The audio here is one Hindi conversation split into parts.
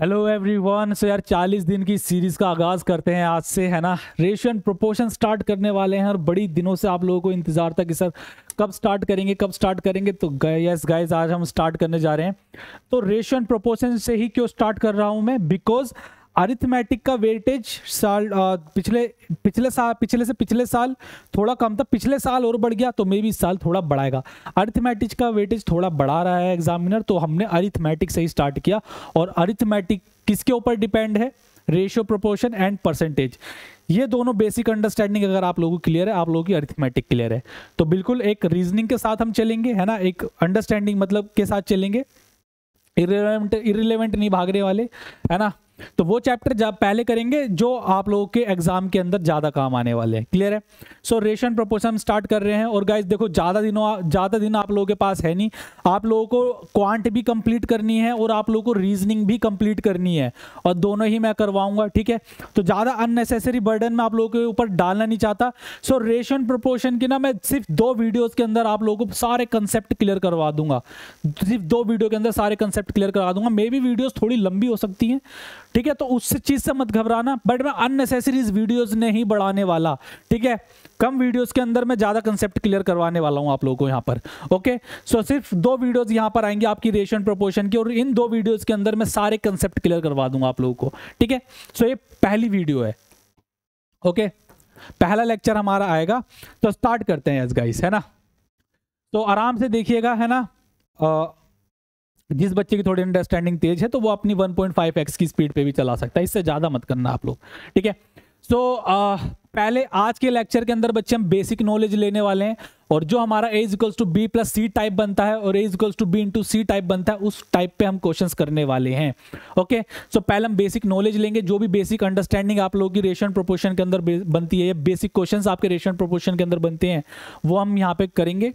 हेलो एवरीवन सो यार 40 दिन की सीरीज का आगाज करते हैं आज से है ना रेशन प्रोपोर्शन स्टार्ट करने वाले हैं और बड़ी दिनों से आप लोगों को इंतजार था कि सर कब स्टार्ट करेंगे कब स्टार्ट करेंगे तो यस गाइस आज हम स्टार्ट करने जा रहे हैं तो एंड प्रोपोर्शन से ही क्यों स्टार्ट कर रहा हूं मैं बिकॉज अरिथमेटिक का वेटेज साल आ, पिछले पिछले साल पिछले से पिछले साल थोड़ा कम था पिछले साल और बढ़ गया तो मे भी इस साल थोड़ा बढ़ाएगा अरिथमेटिक का वेटेज थोड़ा बढ़ा रहा है एग्जामिनर तो हमने अरिथमेटिक से ही स्टार्ट किया और अरिथमेटिक किसके ऊपर डिपेंड है रेशियो प्रोपोर्शन एंड परसेंटेज ये दोनों बेसिक अंडरस्टैंडिंग अगर आप लोगों को क्लियर है आप लोगों की अरिथमेटिक क्लियर है तो बिल्कुल एक रीजनिंग के साथ हम चलेंगे है ना एक अंडरस्टैंडिंग मतलब के साथ चलेंगे इरेलीवेंट इरेलीवेंट नहीं भाग रहे वाले है ना तो वो चैप्टर जब पहले करेंगे जो आप लोगों के एग्जाम के अंदर ज़्यादा काम आने वाले हैं क्लियर है सो रेशन प्रपोजल हम स्टार्ट कर रहे हैं और गाइज देखो ज़्यादा दिनों ज़्यादा दिन आप लोगों के पास है नहीं आप लोगों को क्वांट भी कंप्लीट करनी है और आप लोगों को रीजनिंग भी कंप्लीट करनी है और दोनों ही मैं करवाऊंगा ठीक है तो ज़्यादा अननेसेसरी बर्डन में आप लोगों के ऊपर डालना नहीं चाहता सो रेशन प्रपोशन की ना मैं सिर्फ दो वीडियोज़ के अंदर आप लोगों को सारे कंसेप्ट क्लियर करवा दूंगा सिर्फ दो वीडियो के अंदर सारे कंसेप्ट क्लियर करवा दूंगा मे भी वीडियोज़ थोड़ी लंबी हो सकती है ठीक है तो उस चीज़ से मत घबराना बट मैं अननेसेसरीज वीडियोस नहीं बढ़ाने वाला ठीक है कम वीडियोस के अंदर मैं ज़्यादा कंसेप्ट क्लियर करवाने वाला हूं आप लोगों को यहां पर ओके सो so, सिर्फ दो वीडियोस यहां पर आएंगे आपकी रेशन प्रोपोर्शन की और इन दो वीडियोज के अंदर मैं सारे कंसेप्ट क्लियर करवा दूंगा आप लोगों को ठीक है सो ये पहली वीडियो है ओके पहला लेक्चर हमारा आएगा तो स्टार्ट करते हैं यस गाइस है ना तो आराम से देखिएगा है ना आ, जिस बच्चे की थोड़ी अंडरस्टैंडिंग तेज है तो वो अपनी 1.5x की स्पीड पे भी चला सकता है इससे ज़्यादा मत करना आप लोग ठीक है सो so, पहले आज के लेक्चर के अंदर बच्चे हम बेसिक नॉलेज लेने वाले हैं और जो हमारा A equals to B plus C type बनता है और A equals to B into C type बनता है उस टाइप पे हम क्वेश्चंस करने वाले हैं ओके सो पहले हम बेसिक नॉलेज लेंगे जो भी बेसिक अंडरस्टैंडिंग आप लोगों की रेशन प्रोपोर्शन के अंदर बनती है या बेसिक क्वेश्चन आपके रेशन प्रोपोर्शन के अंदर बनते हैं वो हम यहाँ पे करेंगे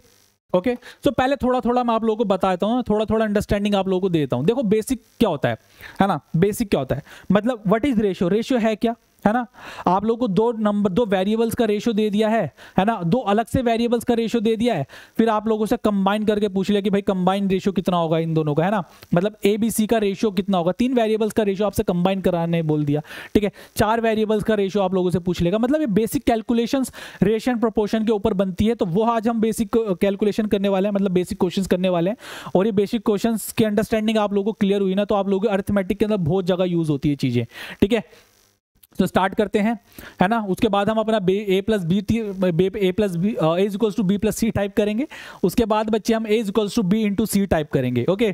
ओके okay? सो so, पहले थोड़ा थोड़ा मैं आप लोगों को बताता हूँ थोड़ा थोड़ा अंडरस्टैंडिंग आप लोगों को देता हूँ देखो बेसिक क्या होता है है ना बेसिक क्या होता है मतलब व्हाट इज रेशियो रेशियो है क्या है ना आप लोगों को दो नंबर दो वेरिएबल्स का रेशियो दे दिया है है ना दो अलग से वेरिएबल्स का रेशियो दे दिया है फिर आप लोगों से कंबाइन करके पूछ लिया कि भाई कंबाइन रेशियो कितना होगा इन दोनों का है ना मतलब ए बी सी का रेशियो कितना होगा तीन वेरिएबल्स का रेशियो आपसे कंबाइन कराने बोल दिया ठीक है चार वेरिएबल्स का रेशियो आप लोगों से पूछ लेगा मतलब ये बेसिक कैलकुलेशन रेशन प्रपोर्शन के ऊपर बनती है तो वो आज हम बेसिक कैलकुलेशन करने वाले हैं मतलब बेसिक क्वेश्चन करने वाले हैं और ये बेसिक क्वेश्चन की अंडरस्टैंडिंग आप लोगों को क्लियर हुई ना तो आप लोगों के अर्थमेटिक के अंदर बहुत जगह यूज होती है चीज़ें ठीक है तो स्टार्ट करते हैं है ना उसके बाद हम अपना बे A plus B A plus B A equals to B plus C type करेंगे उसके बाद बच्चे हम A equals to B into C type करेंगे ओके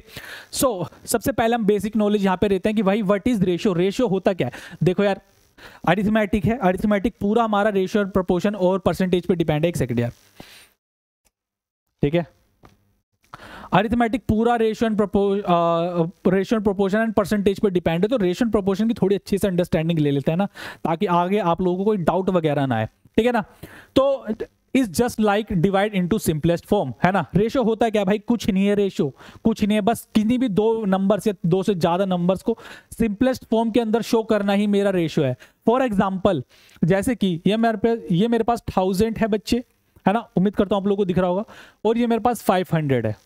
सो so, सबसे पहले हम बेसिक नॉलेज यहाँ पे रहते हैं कि भाई व्हाट इज रेशियो रेशियो होता क्या है देखो यार अरिथमेटिक है अरिथमेटिक पूरा हमारा रेशियो और प्रपोर्शन और परसेंटेज पर डिपेंड है एक सेकेंड यार ठीक है अरिथमेटिक पूरा ratio and ratio and proportion and percentage पर डिपेंड है तो रेशन एंड प्रोपोर्शन की थोड़ी अच्छी से अंडरस्टैंडिंग ले लेते हैं ना ताकि आगे आप लोगों को कोई डाउट वगैरह ना आए ठीक है ना तो is just like divide into simplest form है ना रेशो होता है क्या भाई कुछ नहीं है रेशो कुछ नहीं है बस किसी भी दो नंबर से दो से ज्यादा नंबर्स को सिंपलेस्ट फॉर्म के अंदर शो करना ही मेरा रेशो है फॉर एग्जाम्पल जैसे कि ये मेरे पे ये मेरे पास थाउजेंड है बच्चे है ना उम्मीद करता हूँ आप लोगों को दिख रहा होगा और ये मेरे पास फाइव हंड्रेड है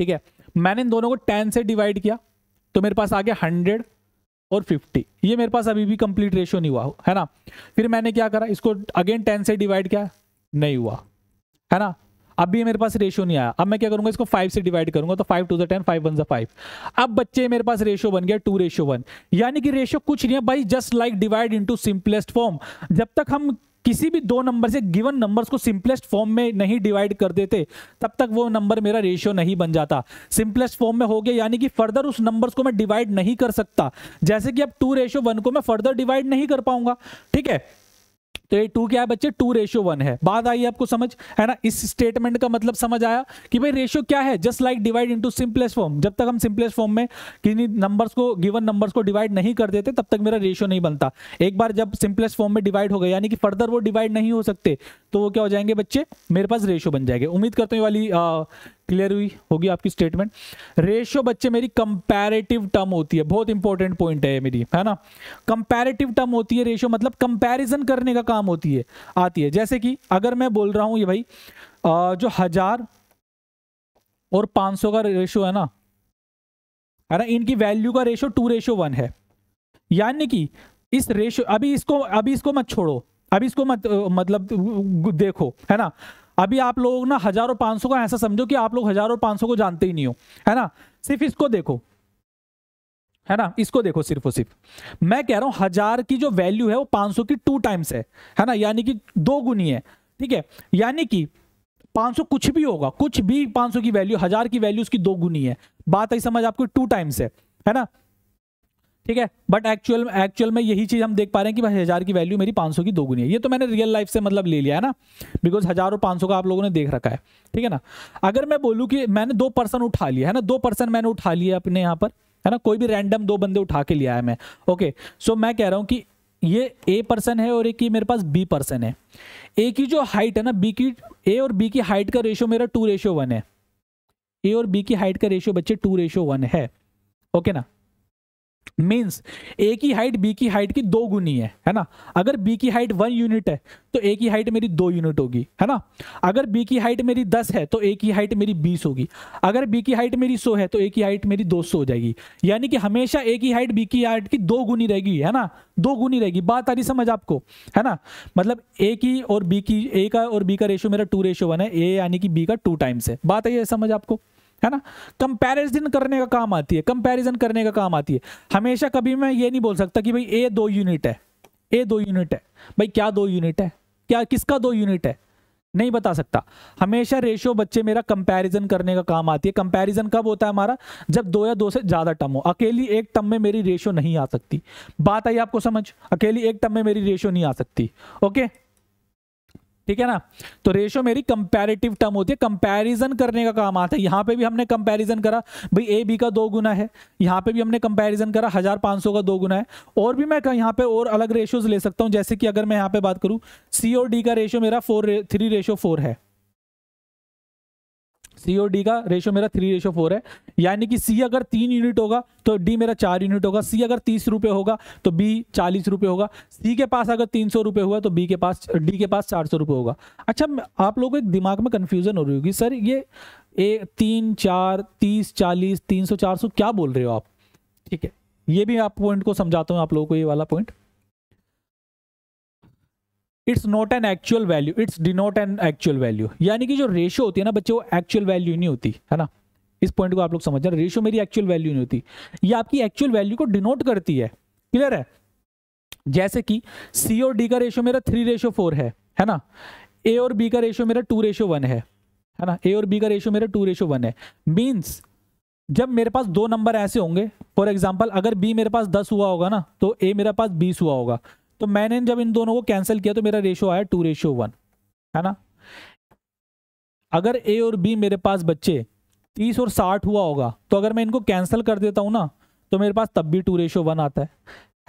ठीक है मैंने इन दोनों को टेन से डिवाइड किया तो मेरे पास आ गया हंड्रेड और फिफ्टी ये मेरे पास अभी भी कंप्लीट रेशियो नहीं हुआ है ना फिर मैंने क्या करा इसको अगेन टेन से डिवाइड किया नहीं हुआ है ना अब भी मेरे पास रेशियो नहीं आया अब मैं क्या करूंगा इसको फाइव से डिवाइड करूंगा तो five to the five one जो फाइव अब बच्चे मेरे पास रेशियो बन गया टू रेशियो वन यानी कि रेशियो कुछ नहीं है भाई just like divide into simplest form जब तक हम किसी भी दो नंबर से गिवन नंबर्स को सिंपलेस्ट फॉर्म में नहीं डिवाइड कर देते तब तक वो नंबर मेरा रेशियो नहीं बन जाता सिंपलेस्ट फॉर्म में हो गया यानी कि फर्दर उस नंबर्स को मैं डिवाइड नहीं कर सकता जैसे कि अब टू रेशियो वन को मैं फर्दर डिवाइड नहीं कर पाऊंगा ठीक है तो ये टू क्या है बच्चे टू रेशियो वन है बात आई आपको समझ है ना इस स्टेटमेंट का मतलब समझ आया कि भाई रेशियो क्या है just like divide into simplest form जब तक हम सिंपलेस्ट फॉर्म में किसी नंबर्स को गिवन नंबर्स को डिवाइड नहीं कर देते तब तक मेरा रेशियो नहीं बनता एक बार जब सिंपलेस्ट फॉर्म में डिवाइड हो गया यानी कि फर्दर वो डिवाइड नहीं हो सकते तो वो क्या हो जाएंगे बच्चे मेरे पास रेशियो बन जाएंगे उम्मीद करते हैं वाली क्लियर हुई होगी आपकी स्टेटमेंट रेशियो बच्चे मेरी कंपैरेटिव टर्म होती है बहुत इंपॉर्टेंट पॉइंट है मेरी है ना कंपैरेटिव टर्म होती है रेशियो मतलब कंपैरिजन करने का काम होती है आती है जैसे कि अगर मैं बोल रहा हूं ये भाई जो हजार और पांच का रेशियो है ना है ना इनकी वैल्यू का रेशियो टू रेशियो वन है यानी कि इस रेशियो अभी इसको अभी इसको मत छोड़ो अभी इसको मत मतलब देखो है ना अभी आप लोग ना हजारों पांच सौ का ऐसा समझो कि आप लोग हजारों पांच सौ को जानते ही नहीं हो है ना सिर्फ इसको देखो है ना इसको देखो सिर्फ और सिर्फ मैं कह रहा हूं हजार की जो वैल्यू है वो पांच सौ की टू टाइम्स है है ना यानी कि दो गुनी है ठीक है यानी कि पांच सौ कुछ भी होगा कुछ भी पांच सौ की वैल्यू हजार की वैल्यू उसकी दो गुनी है बात आई समझ आपको टू टाइम्स है है ना ठीक है बट एक्चुअल एक्चुअल में यही चीज हम देख पा रहे हैं कि भाई हज़ार की वैल्यू मेरी पांच की दोगुनी है ये तो मैंने रियल लाइफ से मतलब ले लिया है ना बिकॉज हज़ार और पांच का आप लोगों ने देख रखा है ठीक है ना अगर मैं बोलू कि मैंने दो पर्सन उठा लिया है ना दो पर्सन मैंने उठा लिया अपने यहाँ पर है ना कोई भी रैंडम दो बंदे उठा के लिया है मैं ओके सो मैं कह रहा हूँ कि ये ए पर्सन है और एक ही मेरे पास बी पर्सन है ए की जो हाइट है ना बी की ए और बी की हाइट का रेशियो मेरा टू रेशियो वन है ए और बी की हाइट का रेशियो बच्चे टू रेशियो वन है ओके ना मीन्स ए की हाइट बी की हाइट की दो गुनी है है ना अगर बी की हाइट वन यूनिट है तो ए की हाइट मेरी दो यूनिट होगी है ना अगर बी की हाइट मेरी दस है तो ए की हाइट मेरी बीस होगी अगर बी की हाइट मेरी सौ है तो ए की हाइट मेरी दो सौ हो जाएगी यानी कि हमेशा ए की हाइट बी की हाइट की दो गुनी रहेगी है ना दो गुनी रहेगी बात आ रही समझ आपको है ना मतलब ए की और बी की ए का और बी का रेशियो मेरा टू रेशियो वन है ए यानी कि बी का टू टाइम्स है बात आई है समझ आपको है ना कंपैरिजन करने का काम आती है कंपैरिजन करने का काम आती है हमेशा कभी मैं ये नहीं बोल सकता कि भाई ए दो यूनिट है ए दो यूनिट है भाई क्या दो यूनिट है क्या किसका दो यूनिट है नहीं बता सकता हमेशा रेशियो बच्चे मेरा कंपैरिजन करने का काम आती है कंपैरिजन कब होता है हमारा जब दो या दो से ज़्यादा टम हो अकेली एक टम में मेरी रेशियो नहीं आ सकती बात आई आपको समझ अकेली एक टम में मेरी रेशियो नहीं आ सकती ओके ठीक है ना तो रेशियो मेरी कंपेरेटिव टर्म होती है कंपेरिजन करने का काम आता है यहां पे भी हमने कंपेरिजन करा भाई ए बी का दो गुना है यहां पे भी हमने कंपेरिजन करा हजार पांच सौ का दो गुना है और भी मैं यहां पे और अलग रेशियोज ले सकता हूं जैसे कि अगर मैं यहां पे बात करूं सी और डी का रेशियो मेरा फोर थ्री रेशियो फोर है सी और डी का रेशो मेरा थ्री रेशो फोर है यानी कि सी अगर तीन यूनिट होगा तो डी मेरा चार यूनिट होगा सी अगर तीस रुपये होगा तो बी चालीस रुपये होगा सी के पास अगर तीन सौ रुपये हुआ तो बी के पास डी के पास चार सौ रुपये होगा अच्छा आप लोगों को एक दिमाग में कन्फ्यूजन हो रही होगी सर ये ए तीन चार तीस चालीस तीन सौ चार सौ क्या बोल रहे हो आप ठीक है ये भी आप पॉइंट को समझाता हूँ आप लोगों को ये वाला point it's not an actual value it's the not an actual value यानी कि जो रेशो होती है ना बच्चे वो एक्चुअल वैल्यू नहीं होती है ना इस पॉइंट को आप लोग समझ रहे रेशो मेरी एक्चुअल वैल्यू नहीं होती ये आपकी एक्चुअल वैल्यू को डिनोट करती है क्लियर है जैसे कि सी और डी का रेशो मेरा थ्री रेशो फोर है है ना ए और बी का रेशो मेरा टू रेशो वन है है ना ए और बी का रेशो मेरा टू रेशो वन है मीन्स जब मेरे पास दो नंबर ऐसे होंगे फॉर एग्जाम्पल अगर बी मेरे पास दस हुआ होगा ना तो ए मेरे पास बीस हुआ होगा तो मैंने जब इन दोनों को कैंसिल किया तो मेरा रेशो आया टू रेशियो वन है ना अगर ए और बी मेरे पास बच्चे तीस और साठ हुआ होगा तो अगर मैं इनको कैंसिल कर देता हूँ ना तो मेरे पास तब भी टू रेशो वन आता है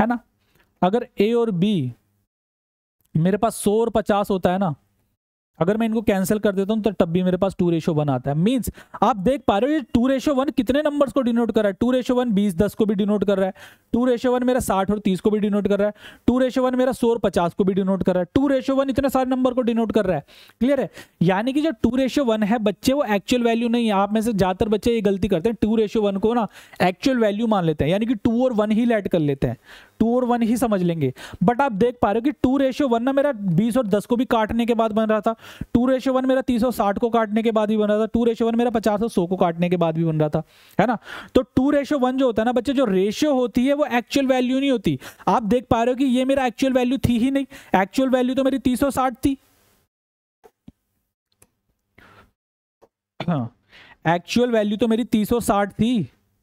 है ना अगर ए और बी मेरे पास सौ और पचास होता है ना अगर मैं इनको कैंसिल कर देता हूं तो तब भी मेरे पास टू रेशो वन आता है मीन्स आप देख पा रहे हो ये टू रेशो वन कितने नंबर्स को डिनोट कर रहा है टू रेशो वन बीस दस को भी डिनोट कर रहा है टू रेशो वन मेरा साठ और तीस को भी डिनोट कर रहा है टू रेशो वन मेरा सौ और पचास को भी डिनोट कर रहा है टू रेशो वन इतने सारे नंबर को डिनोट कर रहा है क्लियर है यानी कि जो टू रेशो वन है बच्चे वो एक्चुअल वैल्यू नहीं है आप में से ज्यादातर बच्चे ये गलती करते हैं टू रेशो वन को ना एक्चुअल वैल्यू मान लेते हैं यानी कि टू और वन ही लेट कर लेते हैं टू और वन ही समझ लेंगे बट आप देख पा रहे हो कि टू रेशियो वन ना मेरा बीस और दस को भी काटने के बाद बन रहा था टू रेशियो वन मेरा तीस और साठ को काटने के बाद भी बन रहा था टू रेशियो वन मेरा पचास और सौ को काटने के बाद भी बन रहा था है ना तो टू रेशियो वन जो होता है ना बच्चे जो रेशियो होती है वो एक्चुअल वैल्यू नहीं होती आप देख पा रहे हो कि ये मेरा एक्चुअल वैल्यू थी ही नहीं एक्चुअल वैल्यू तो मेरी तीस और साठ थी हाँ एक्चुअल वैल्यू तो मेरी तीस और साठ थी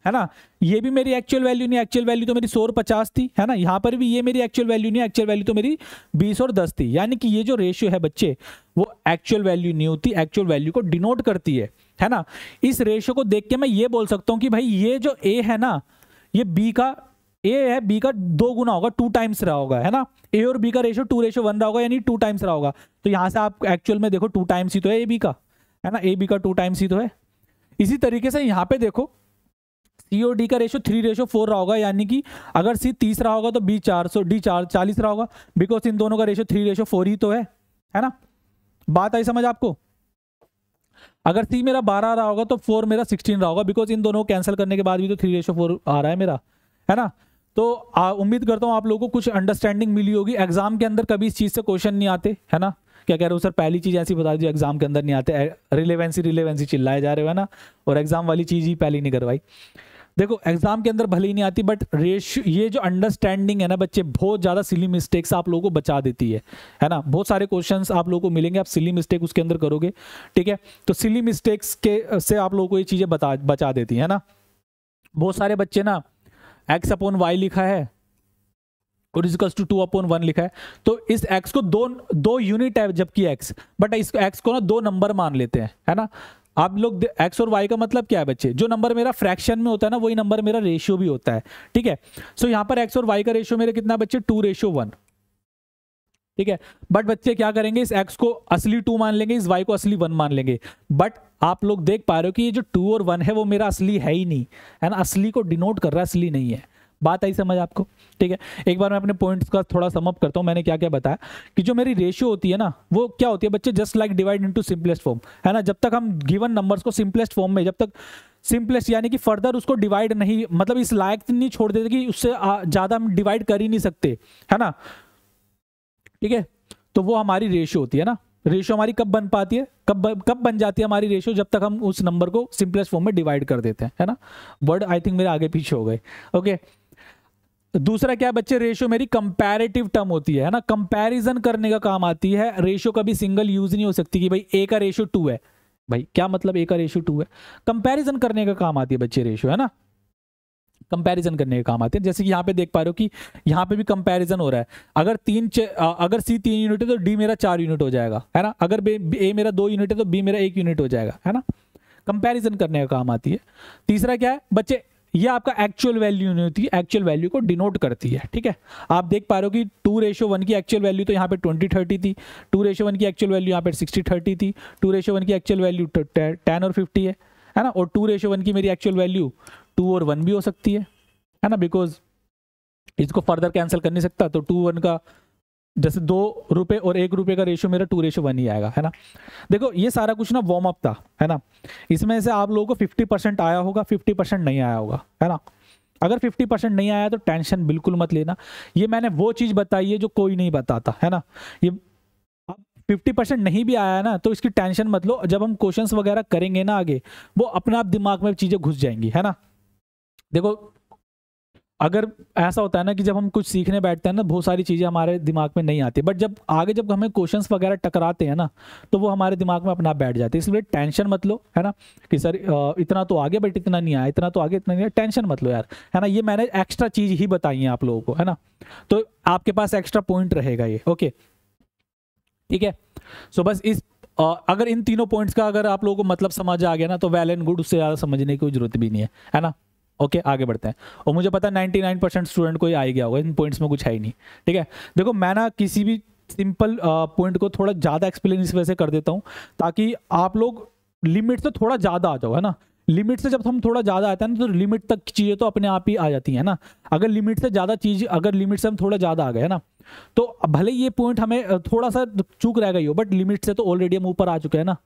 है ना ये भी मेरी एक्चुअल वैल्यू नहीं एक्चुअल वैल्यू तो मेरी सौ और पचास थी है ना यहाँ पर भी ये मेरी एक्चुअल वैल्यू नहीं एक्चुअल वैल्यू तो मेरी बीस और दस थी यानी कि ये जो रेशियो है बच्चे वो एक्चुअल वैल्यू नहीं होती एक्चुअल वैल्यू को डिनोट करती है है ना इस रेशियो को देख के मैं ये बोल सकता हूँ कि भाई ये जो ए है ना ये बी का ए है बी का दो गुना होगा टू टाइम्स रहा होगा है ना ए और बी का रेशियो टू रेशियो वन रहा होगा यानी टू टाइम्स रहा होगा तो यहाँ से आप एक्चुअल में देखो टू टाइम्स ही तो है ए बी का है ना ए बी का टू टाइम्स ही तो है इसी तरीके से यहाँ पे देखो सी और डी का रेशो थ्री रेशो फोर रहा होगा यानी कि अगर सी तीस रहा होगा तो बी चार सौ डी चार चालीस रहा होगा बिकॉज इन दोनों का रेशो थ्री रेशो फोर ही तो है है ना बात आई समझ आपको अगर सी मेरा बारह रहा होगा तो फोर मेरा सिक्सटीन रहा होगा बिकॉज इन दोनों को कैंसिल करने के बाद भी तो थ्री रेशो फोर आ रहा है मेरा है ना तो उम्मीद करता हूँ आप लोगों को कुछ अंडरस्टैंडिंग मिली होगी एग्जाम के अंदर कभी इस चीज़ से क्वेश्चन नहीं आते है ना क्या कह रहे हो सर पहली चीज़ ऐसी बता दीजिए एग्जाम के अंदर नहीं आते रिलेवेंसी रिलेवेंसी चिल्लाए जा रहे हो है ना और एग्जाम वाली चीज़ ही पहली नहीं करवाई देखो एग्जाम के अंदर भले ही नहीं आती बट रेशियो ये जो अंडरस्टैंडिंग है ना बच्चे बहुत ज़्यादा सिली मिस्टेक्स आप लोगों को बचा देती है है ना बहुत सारे क्वेश्चन आप लोगों को मिलेंगे आप सिली मिस्टेक उसके अंदर करोगे ठीक है तो सिली मिस्टेक्स के से आप लोगों को ये चीज़ें बता बचा देती है ना बहुत सारे बच्चे ना एक्स अपोन वाई लिखा है और equals to two upon one लिखा है तो इस एक्स को दो दो यूनिट है जबकि एक्स बट इस एक्स को ना दो नंबर मान लेते हैं है ना आप लोग एक्स और वाई का मतलब क्या है बच्चे जो नंबर मेरा फ्रैक्शन में होता है ना वही नंबर मेरा रेशियो भी होता है ठीक है सो so, यहाँ पर एक्स और वाई का रेशियो मेरा कितना बच्चे टू रेशियो वन ठीक है बट बच्चे क्या करेंगे इस एक्स को असली टू मान लेंगे इस वाई को असली वन मान लेंगे बट आप लोग देख पा रहे हो कि ये जो टू और वन है वो मेरा असली है ही नहीं है ना असली को डिनोट कर रहा है असली नहीं है बात आई समझ आपको ठीक है एक बार मैं अपने पॉइंट्स का थोड़ा समअप करता हूँ मैंने क्या क्या बताया कि जो मेरी रेशियो होती है ना वो क्या होती है बच्चे just like divide into simplest form है ना जब तक हम गिवन नंबर्स को सिंपलेस्ट फॉर्म में जब तक सिंपलेस्ट यानी कि फर्दर उसको डिवाइड नहीं मतलब इस लायक तो नहीं छोड़ देते कि उससे ज़्यादा हम डिवाइड कर ही नहीं सकते है ना ठीक है तो वो हमारी रेशियो होती है ना रेशियो हमारी कब बन पाती है कब कब बन जाती है हमारी रेशियो जब तक हम उस नंबर को सिंपलेस्ट फॉर्म में डिवाइड कर देते हैं है ना वर्ड आई थिंक मेरे आगे पीछे हो गए ओके दूसरा क्या बच्चे रेशियो मेरी कंपैरेटिव टर्म होती है ना कंपैरिजन करने का काम आती है रेशियो कभी सिंगल यूज नहीं हो सकती कि भाई ए का रेशियो टू है भाई क्या मतलब ए का रेशियो टू है कंपैरिजन करने का काम आती है बच्चे रेशियो है ना कंपैरिजन करने के काम आते हैं जैसे कि यहाँ पे देख पा रहे हो कि यहाँ पे भी कंपैरिजन हो रहा है अगर तीन अगर सी तीन यूनिट है तो डी मेरा चार यूनिट हो जाएगा है ना अगर ए मेरा दो यूनिट है तो बी मेरा एक यूनिट हो जाएगा है ना कंपैरिजन करने का काम आती है तीसरा क्या है बच्चे ये आपका एक्चुअल वैल्यू नहीं होती एक्चुअल वैल्यू को डिनोट करती है ठीक है आप देख पा रहे हो कि टू रेशो वन की एक्चुअल वैल्यू तो यहाँ पे ट्वेंटी थर्टी थी टू रेशो वन की एक्चुअल वैल्यू यहाँ पे सिक्सटी थर्टी थी टू रेशो वन की एक्चुअल वैल्यू तो टेन और फिफ्टी है है ना और टू रेशो वन की मेरी एक्चुअल वैल्यू टू और वन भी हो सकती है है ना बिकॉज इसको फर्दर कैंसिल कर नहीं सकता तो टू वन का जैसे दो रुपए और एक रुपए का रेशियो मेरा टू रेशियो वन ही आएगा है ना देखो ये सारा कुछ ना वार्म अप था है ना इसमें से आप लोगों को फिफ्टी परसेंट आया होगा फिफ्टी परसेंट नहीं आया होगा है ना अगर फिफ्टी परसेंट नहीं आया तो टेंशन बिल्कुल मत लेना ये मैंने वो चीज़ बताई है जो कोई नहीं बताता है ना ये अब फिफ्टी परसेंट नहीं भी आया ना तो इसकी टेंशन मत लो जब हम क्वेश्चन वगैरह करेंगे ना आगे वो अपने आप दिमाग में चीज़ें घुस जाएंगी है ना देखो अगर ऐसा होता है ना कि जब हम कुछ सीखने बैठते हैं ना बहुत सारी चीज़ें हमारे दिमाग में नहीं आती बट जब आगे जब हमें क्वेश्चन वगैरह टकराते हैं ना तो वो हमारे दिमाग में अपना बैठ जाते हैं इसलिए टेंशन मत लो है ना कि सर इतना तो आगे बट इतना नहीं आया इतना तो आगे इतना नहीं आया टेंशन मत लो यार है ना ये मैंने एक्स्ट्रा चीज़ ही बताई है आप लोगों को है ना तो आपके पास एक्स्ट्रा पॉइंट रहेगा ये ओके ठीक है सो बस इस अगर इन तीनों पॉइंट्स का अगर आप लोगों को मतलब समझ आ गया ना तो वेल एंड गुड उससे ज़्यादा समझने की जरूरत भी नहीं है है ना ओके okay, आगे बढ़ते हैं और मुझे पता है नाइन्टी नाइन परसेंट स्टूडेंट को ही आई गया होगा इन पॉइंट्स में कुछ है ही नहीं ठीक है देखो मैं ना किसी भी सिंपल पॉइंट को थोड़ा ज़्यादा एक्सप्लेन इस वजह से कर देता हूँ ताकि आप लोग लिमिट से तो थोड़ा ज़्यादा आ जाओ है ना लिमिट से जब हम थोड़ा ज़्यादा आते हैं ना तो लिमिट तक चीज़ें तो अपने आप ही आ जाती हैं ना अगर लिमिट से ज़्यादा चीज़ अगर लिमिट से हम थोड़ा ज़्यादा आ गए है ना तो भले ये पॉइंट हमें थोड़ा सा चूक रह गई हो बट लिमिट से तो ऑलरेडी हम ऊपर आ चुके हैं ना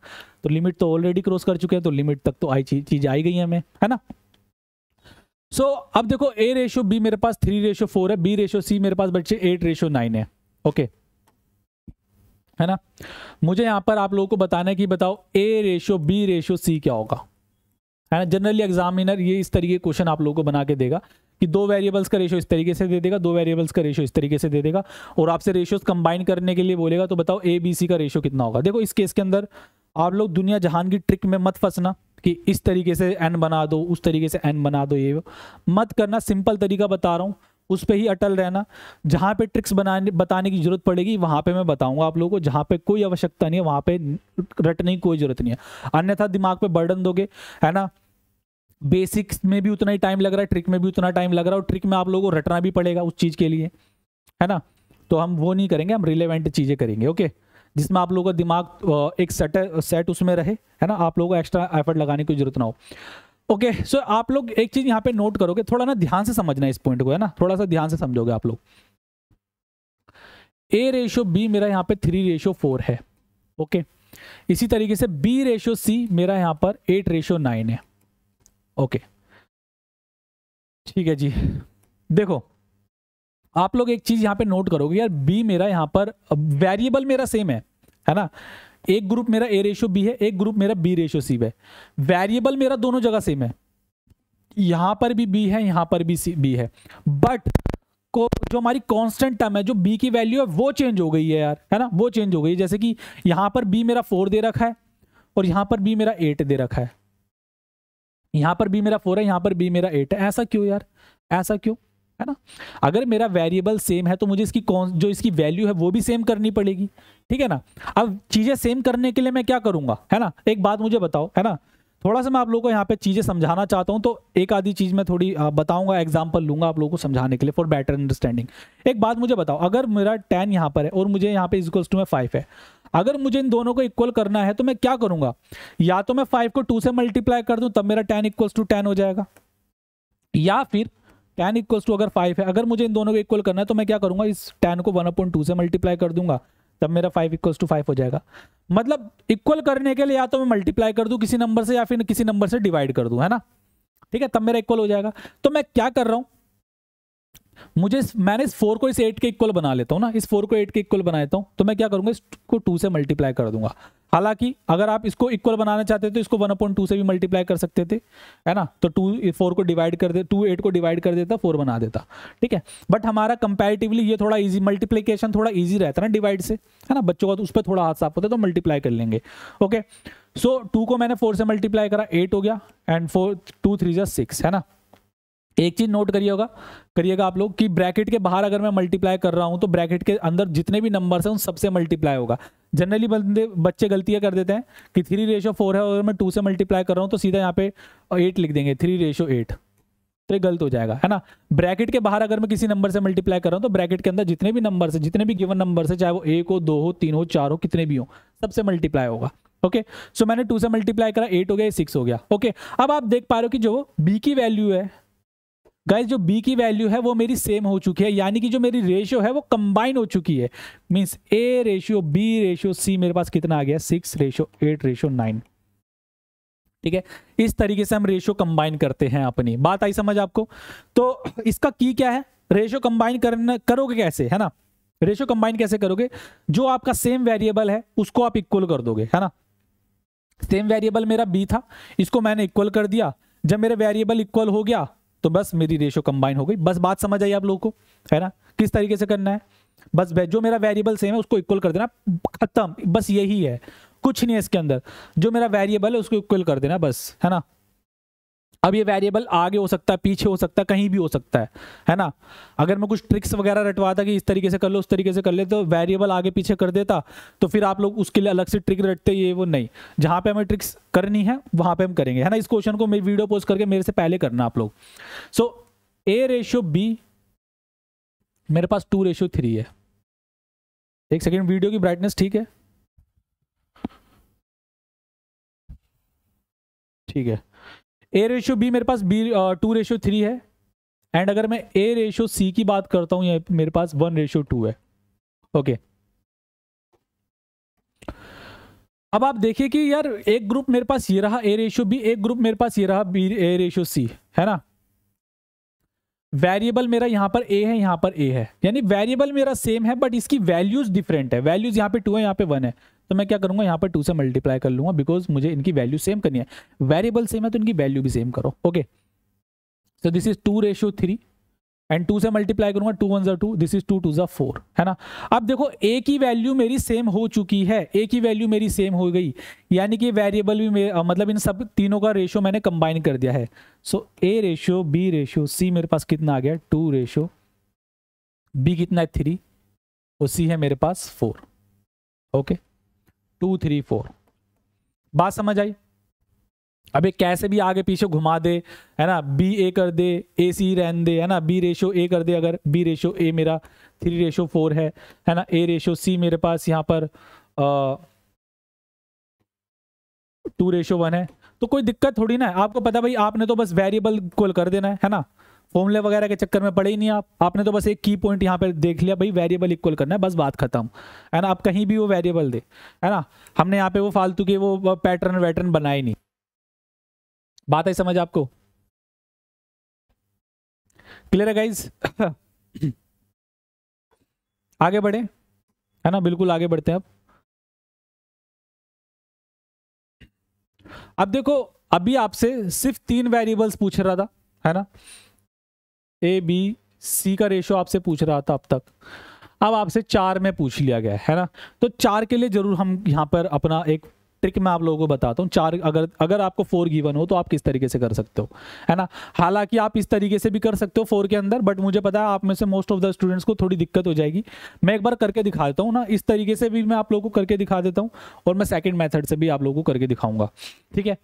तो लिमिट तो ऑलरेडी क्रॉस कर चुके हैं तो लिमिट तक तो आई चीज़ आई गई हमें है ना सो so, अब देखो ए रेशो बी मेरे पास थ्री रेशो फोर है बी रेशो सी मेरे पास बच्चे एट रेशो नाइन है ओके okay. है ना मुझे यहां पर आप लोगों को बताना है कि बताओ A ratio B ratio C क्या होगा है ना जनरली एग्जामिनर ये इस तरीके क्वेश्चन आप लोगों को बना के देगा कि दो वेरिएबल्स का रेशो इस तरीके से दे देगा दो वेरिएबल्स का रेशो इस तरीके से दे देगा और आपसे रेशोज कंबाइन करने के लिए बोलेगा तो बताओ ए बी सी का रेशो कितना होगा देखो इस केस के अंदर आप लोग दुनिया जहान की ट्रिक में मत फंसना कि इस तरीके से एन बना दो उस तरीके से एन बना दो ये मत करना सिंपल तरीका बता रहा हूँ उस पर ही अटल रहना जहाँ पे ट्रिक्स बनाने बताने की जरूरत पड़ेगी वहाँ पे मैं बताऊँगा आप लोगों को जहाँ पे कोई आवश्यकता नहीं है वहाँ पे रटने की कोई जरूरत नहीं है अन्यथा दिमाग पे बर्डन दोगे है ना बेसिक्स में भी उतना ही टाइम लग रहा है ट्रिक में भी उतना टाइम लग रहा है और ट्रिक में आप लोगों को रटना भी पड़ेगा उस चीज़ के लिए है ना तो हम वो नहीं करेंगे हम रिलेवेंट चीज़ें करेंगे ओके जिसमें आप लोगों का दिमाग एक सेट सेट उसमें रहे है ना आप लोगों को एक्स्ट्रा एफर्ट लगाने की जरूरत ना हो ओके सो आप लोग एक चीज यहाँ पे नोट करोगे थोड़ा ना ध्यान से समझना इस पॉइंट को है ना थोड़ा सा ध्यान से समझोगे आप लोग ए रेशो बी मेरा यहाँ पे थ्री रेशो फोर है ओके इसी तरीके से बी रेशो सी मेरा यहाँ पर एट रेशो नाइन है ओके ठीक है जी देखो आप लोग एक चीज यहाँ पे नोट करोगे यार बी मेरा यहाँ पर वेरिएबल मेरा सेम है है ना एक ग्रुप मेरा ए रेशियो बी है एक ग्रुप मेरा बी रेशियो सी है वेरिएबल मेरा दोनों जगह सेम है यहाँ पर भी बी है यहाँ पर भी सी बी है बट को जो हमारी कांस्टेंट टर्म है जो बी की वैल्यू है वो चेंज हो गई है यार है ना वो चेंज हो गई है जैसे कि यहाँ पर बी मेरा फोर दे रखा है और यहाँ पर बी मेरा एट दे रखा है यहाँ पर बी मेरा फोर है यहाँ पर बी मेरा एट है ऐसा क्यों यार ऐसा क्यों है ना अगर मेरा वेरिएबल सेम है तो मुझे इसकी कौन जो इसकी वैल्यू है वो भी सेम करनी पड़ेगी ठीक है ना अब चीज़ें सेम करने के लिए मैं क्या करूँगा है ना एक बात मुझे बताओ है ना थोड़ा सा मैं आप लोगों को यहाँ पे चीज़ें समझाना चाहता हूँ तो एक आधी चीज़ मैं थोड़ी बताऊंगा एग्जाम्पल लूंगा आप लोगों को समझाने के लिए फॉर बेटर अंडरस्टैंडिंग एक बात मुझे बताओ अगर मेरा टेन यहाँ पर है और मुझे यहाँ पे इजिकल्स टू में फाइव है अगर मुझे इन दोनों को इक्वल करना है तो मैं क्या करूंगा या तो मैं फाइव को टू से मल्टीप्लाई कर दूं तब मेरा टेन इक्वल्स टू टेन हो जाएगा या फिर टेन इक्वल्स टू अगर फाइव है अगर मुझे इन दोनों को इक्वल करना है तो मैं क्या करूँगा इस टेन को वन अपॉइंट टू से मल्टीप्लाई कर दूंगा तब मेरा फाइव इक्वल्स टू फाइव हो जाएगा मतलब इक्वल करने के लिए या तो मैं मल्टीप्लाई कर दूँ किसी नंबर से या फिर किसी नंबर से डिवाइड कर दूँ है ना ठीक है तब मेरा इक्वल हो जाएगा तो मैं क्या कर रहा हूँ मुझे इस, मैंने इस फोर को इस एट के इक्वल बना लेता हूँ ना इस फोर को एट के इक्वल बना लेता हूँ तो मैं क्या करूँगा इसको टू से मल्टीप्लाई कर दूंगा हालांकि अगर आप इसको इक्वल बनाना चाहते थे तो इसको वन अपॉइंट टू से भी मल्टीप्लाई कर सकते थे है ना तो टू फोर को डिवाइड कर दे टू एट को डिवाइड कर देता फोर बना देता ठीक है बट हमारा कंपेरेटिवली ये थोड़ा ईजी मल्टीप्लीकेशन थोड़ा ईजी रहता है ना डिवाइड से है ना बच्चों का तो उस पर थोड़ा हाथ साफ होता है तो मल्टीप्लाई कर लेंगे ओके सो टू को मैंने फोर से मल्टीप्लाई करा एट हो गया एंड फोर टू थ्री जै सिक्स है ना एक चीज नोट करिएगा करिएगा आप लोग कि ब्रैकेट के बाहर अगर मैं मल्टीप्लाई कर रहा हूं तो ब्रैकेट के अंदर जितने भी नंबर हैं उन सबसे मल्टीप्लाई होगा जनरली बंदे बच्चे गलतियां कर देते हैं कि थ्री रेशो फोर है और मैं टू से मल्टीप्लाई कर रहा हूं तो सीधा यहाँ पे एट लिख देंगे थ्री रेशो एट तो ये गलत हो जाएगा है ना ब्रैकेट के बाहर अगर मैं किसी नंबर से मल्टीप्लाई कर रहा हूँ तो ब्रैकेट के अंदर जितने भी नंबर है जितने भी गिवन नंबर है चाहे वो एक हो दो हो तीन हो चार हो कितने भी हो सबसे मल्टीप्लाई होगा ओके okay? सो so, मैंने टू से मल्टीप्लाई करा एट हो गया सिक्स हो गया ओके okay? अब आप देख पा रहे हो कि जो बी की वैल्यू है गाइज जो बी की वैल्यू है वो मेरी सेम हो चुकी है यानी कि जो मेरी रेशियो है वो कंबाइन हो चुकी है means A ratio B ratio C मेरे पास कितना आ गया six ratio eight ratio nine ठीक है इस तरीके से हम रेशियो कंबाइन करते हैं अपनी बात आई समझ आपको तो इसका की क्या है रेशियो कंबाइन करना करोगे कैसे है ना रेशियो कंबाइन कैसे करोगे जो आपका सेम वेरिएबल है उसको आप इक्वल कर दोगे है ना सेम वेरिएबल मेरा बी था इसको मैंने इक्वल कर दिया जब मेरा वेरिएबल इक्वल हो गया तो बस मेरी रेशो कंबाइन हो गई बस बात समझ आई आप लोगों को है ना किस तरीके से करना है बस जो मेरा वेरिएबल सेम है उसको इक्वल कर देना खत्म बस यही है कुछ नहीं है इसके अंदर जो मेरा वेरिएबल है उसको इक्वल कर देना बस है ना अब ये वेरिएबल आगे हो सकता है पीछे हो सकता है कहीं भी हो सकता है है ना अगर मैं कुछ ट्रिक्स वगैरह रटवाता कि इस तरीके से कर लो उस तरीके से कर ले तो वेरिएबल आगे पीछे कर देता तो फिर आप लोग उसके लिए अलग से ट्रिक रटते ये वो नहीं जहाँ पे हमें ट्रिक्स करनी है वहाँ पे हम करेंगे है ना इस क्वेश्चन को मेरी वीडियो पोस्ट करके मेरे से पहले करना आप लोग सो ए रेशियो बी मेरे पास टू रेशियो थ्री है एक सेकेंड वीडियो की ब्राइटनेस ठीक है ठीक है ए रेशो बी मेरे पास बी टू रेशो थ्री है एंड अगर मैं ए रेशो सी की बात करता हूँ मेरे पास वन रेशो टू है ओके okay. अब आप देखिए कि यार एक ग्रुप मेरे पास ये रहा ए रेशियो बी एक ग्रुप मेरे पास ये रहा बी ए रेशियो सी है ना वेरिएबल मेरा यहाँ पर ए है यहाँ पर ए है यानी वेरिएबल मेरा सेम है बट इसकी वैल्यूज डिफरेंट है वैल्यूज यहाँ पे टू है यहाँ पे वन है तो मैं क्या करूँगा यहाँ पर टू से मल्टीप्लाई कर लूँगा बिकॉज मुझे इनकी वैल्यू सेम करनी है वेरिएबल सेम है तो इनकी वैल्यू भी सेम करो okay so this is two ratio three and two से मल्टीप्लाई करूंगा टू वन जो two this is two two जो फोर है ना अब देखो ए की वैल्यू मेरी सेम हो चुकी है ए की वैल्यू मेरी सेम हो गई यानी कि वेरिएबल भी मतलब इन सब तीनों का रेशो मैंने कंबाइन कर दिया है so A ratio B ratio C मेरे पास कितना आ गया टू रेशो बी कितना है थ्री और सी है मेरे पास four okay okay? Two three four बात समझ आई अबे कैसे भी आगे पीछे घुमा दे है ना बी ए कर दे ए सी रहन दे है ना बी रेशो ए कर दे अगर बी रेशो ए मेरा थ्री रेशो फोर है है ना ए रेशो सी मेरे पास यहाँ पर टू रेशो वन है तो कोई दिक्कत थोड़ी ना है आपको पता भाई आपने तो बस वेरिएबल कॉल कर देना है है ना फॉर्मूले वगैरह के चक्कर में पड़े ही नहीं आप आपने तो बस एक की पॉइंट यहाँ पर देख लिया भाई वेरिएबल इक्वल करना है बस बात खत्म है ना आप कहीं भी वो वेरिएबल दे है ना हमने यहाँ पे वो फालतू के वो पैटर्न वैटर्न बनाए नहीं बात है समझ आपको क्लियर है गाइज आगे बढ़े है ना बिल्कुल आगे बढ़ते हैं अब अब देखो अभी आपसे सिर्फ तीन वेरिएबल्स पूछ रहा था है ना ए बी सी का रेशो आपसे पूछ रहा था अब तक अब आपसे चार में पूछ लिया गया है ना तो चार के लिए जरूर हम यहाँ पर अपना एक ट्रिक मैं आप लोगों को बताता हूँ चार अगर अगर आपको फोर गिवन हो तो आप किस तरीके से कर सकते हो है ना हालांकि आप इस तरीके से भी कर सकते हो फोर के अंदर बट मुझे पता है आप में से मोस्ट ऑफ द स्टूडेंट्स को थोड़ी दिक्कत हो जाएगी मैं एक बार करके दिखा देता हूँ ना इस तरीके से भी मैं आप लोगों को करके दिखा देता हूँ और मैं सेकेंड मैथड से भी आप लोगों को करके दिखाऊंगा ठीक है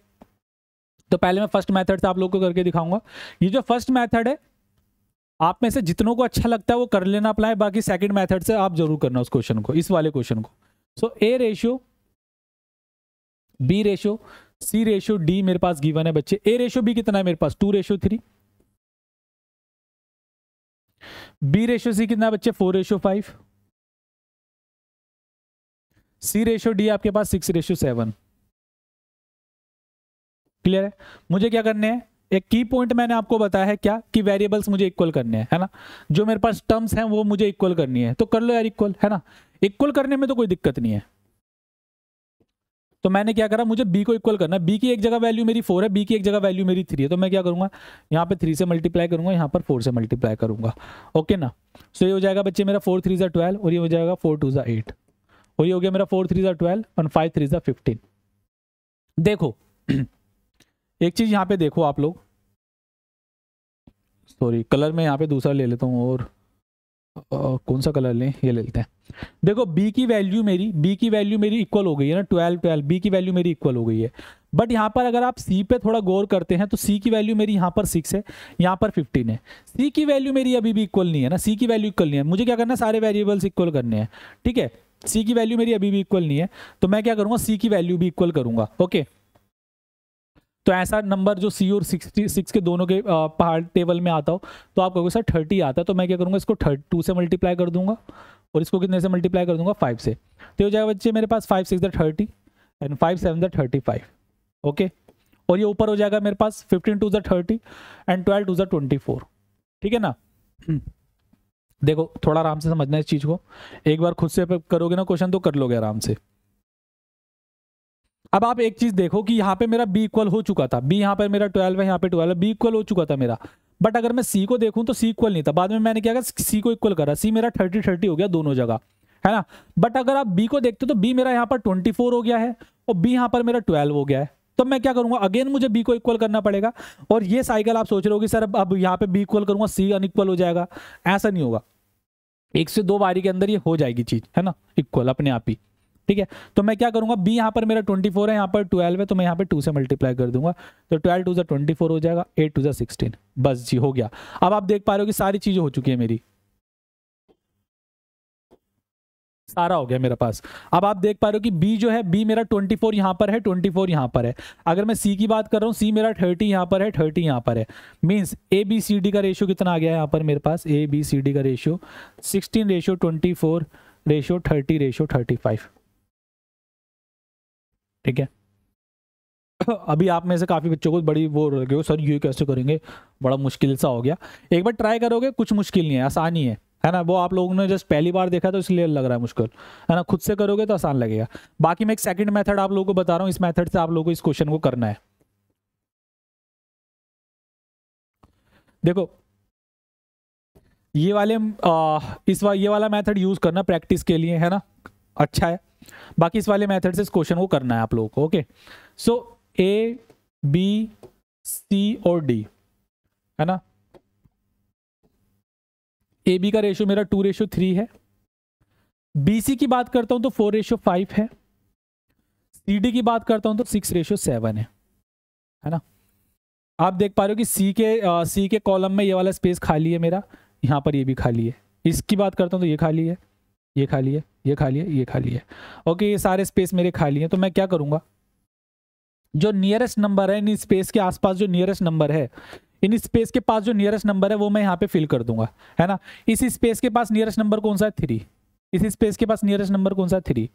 तो पहले मैं फर्स्ट मैथड से आप लोग को करके दिखाऊंगा ये जो फर्स्ट मैथड है आप में से जितनों को अच्छा लगता है वो कर लेना अप्लाई बाकी सेकंड मेथड से आप जरूर करना उस क्वेश्चन को इस वाले क्वेश्चन को so A ratio B ratio C ratio D मेरे पास गिवन है बच्चे ए रेशियो बी कितना है मेरे पास two ratio three B ratio C कितना है बच्चे four ratio five C ratio D आपके पास सिक्स रेशियो सेवन क्लियर है मुझे क्या करने हैं एक की पॉइंट मैंने आपको बताया है क्या कि वेरिएबल्स मुझे इक्वल करने हैं है ना जो मेरे पास टर्म्स हैं वो मुझे इक्वल करनी है तो कर लो यार इक्वल है ना इक्वल करने में तो कोई दिक्कत नहीं है तो मैंने क्या करा मुझे बी को इक्वल करना बी की एक जगह वैल्यू मेरी फोर है बी की एक जगह वैल्यू मेरी थ्री है तो मैं क्या करूंगा यहाँ पे थ्री से मल्टीप्लाई करूंगा यहाँ पर फोर से मल्टीप्लाई करूंगा ओके ना सो ये हो जाएगा बच्चे मेरा फोर थ्री ज़ा ट्वेल्व और ये हो जाएगा फोर टू ज़ा एट और ये हो गया मेरा फोर थ्री ज़ा ट्वेल्व और फाइव थ्री ज़ा फिफ्टीन देखो एक चीज़ यहाँ पे देखो आप लोग सॉरी कलर में यहाँ पे दूसरा ले लेता हूँ और आ, कौन सा कलर लें ये ले लेते हैं देखो बी की वैल्यू मेरी बी की वैल्यू मेरी इक्वल हो गई है ना ट्वेल्व ट्वेल्व बी की वैल्यू मेरी इक्वल हो गई है बट यहाँ पर अगर आप सी पे थोड़ा गौर करते हैं तो सी की वैल्यू मेरी यहाँ पर सिक्स है यहाँ पर फिफ्टीन है सी की वैल्यू मेरी अभी भी इक्वल नहीं है ना सी की वैल्यू इक्वल नहीं है मुझे क्या करना है सारे वेरिएबल्स इक्वल करने हैं ठीक है सी की वैल्यू मेरी अभी भी इक्वल नहीं है तो मैं क्या करूँगा सी की वैल्यू भी इक्वल करूँगा ओके okay? तो ऐसा नंबर जो सी और सिक्सटी सिक्स के दोनों के पहाड़ टेबल में आता हो तो आप कहोगे सर थर्टी आता है तो मैं क्या करूँगा इसको थर्ट टू से मल्टीप्लाई कर दूंगा और इसको कितने से मल्टीप्लाई कर दूंगा फाइव से तो हो जाएगा बच्चे मेरे पास फाइव सिक्स दर थर्टी एंड फाइव सेवन दर थर्टी फाइव ओके और ये ऊपर हो जाएगा मेरे पास फिफ्टीन टू दर थर्टी एंड ट्वेल्व टू दर ट्वेंटी फोर ठीक है ना देखो थोड़ा आराम से समझना है इस चीज़ को एक बार खुद से करोगे ना क्वेश्चन तो कर लोगे आराम से अब आप एक चीज देखो कि यहाँ पे मेरा बी इक्वल हो चुका था बी यहाँ पर मेरा ट्वेल्व है यहाँ पे ट्वेल्व है बी इक्वल हो चुका था मेरा बट अगर मैं सी को देखूँ तो सी इक्वल नहीं था बाद में मैंने क्या सी को इक्वल करा सी मेरा थर्टी थर्टी हो गया दोनों जगह है ना बट अगर आप बी को देखते हो तो बी मेरा यहाँ पर ट्वेंटी फोर हो गया है और बी यहाँ पर मेरा ट्वेल्व हो गया है तो मैं क्या करूंगा अगेन मुझे बी को इक्वल करना पड़ेगा और ये साइकिल आप सोच रहे हो कि सर अब यहाँ पे बी इक्वल करूंगा सी अनइक्वल हो जाएगा ऐसा नहीं होगा एक से दो बारी के अंदर ये हो जाएगी चीज है ना इक्वल अपने आप ही ठीक है तो मैं क्या करूंगा बी यहाँ पर मेरा 24 है यहाँ पर 12 है तो मैं यहाँ पर 2 से मल्टीप्लाई कर दूंगा तो 12 टू ज़ा ट्वेंटी हो जाएगा 8 टू ज़ा सिक्सटीन बस जी हो गया अब आप देख पा रहे हो कि सारी चीज़ें हो चुकी है मेरी सारा हो गया मेरे पास अब आप देख पा रहे हो कि बी जो है बी मेरा 24 फोर यहाँ पर है 24 फोर यहाँ पर है अगर मैं सी की बात कर रहा हूँ सी मेरा 30 यहाँ पर है 30 यहाँ पर है means A B C D का रेशियो कितना आ गया यहाँ पर मेरे पास ए बी सी डी का रेशियो 16 रेशियो 24 रेशियो 30 रेशियो 35 ठीक है अभी आप में से काफ़ी बच्चों को बड़ी वो लगे हो सर यू कैसे करेंगे बड़ा मुश्किल सा हो गया एक बार ट्राई करोगे कुछ मुश्किल नहीं है आसानी है है ना वो आप लोगों ने जस्ट पहली बार देखा तो इसलिए लग रहा है मुश्किल है ना खुद से करोगे तो आसान लगेगा बाकी मैं एक सेकंड मेथड आप लोगों को बता रहा हूँ इस मेथड से आप लोगों को इस क्वेश्चन को करना है देखो ये वाले आ, इस वा, ये वाला मेथड यूज़ करना प्रैक्टिस के लिए है ना अच्छा है बाकी इस वाले मेथड से इस क्वेश्चन को करना है आप लोगों को ओके सो ए बी सी और डी है ना ए बी का रेशियो मेरा टू रेशियो थ्री है बी सी की बात करता हूं तो फोर रेशियो फाइव है सी डी की बात करता हूं तो सिक्स रेशियो सेवन है है ना आप देख पा रहे हो कि सी के सी के कॉलम में ये वाला स्पेस खाली है मेरा यहां पर ये भी खाली है इसकी बात करता हूं तो ये खाली है ये खाली है ये खाली है ये खाली है ओके ये सारे स्पेस मेरे खाली हैं तो मैं क्या करूँगा जो नियरेस्ट नंबर है इन स्पेस के आसपास जो नियरेस्ट नंबर है इन स्पेस के पास जो नियरेस्ट नंबर है वो मैं यहाँ पे फिल कर दूंगा है ना इस स्पेस के पास नियरेस्ट नंबर कौन सा है थ्री इस स्पेस के पास नियरेस्ट नंबर कौन सा है थ्री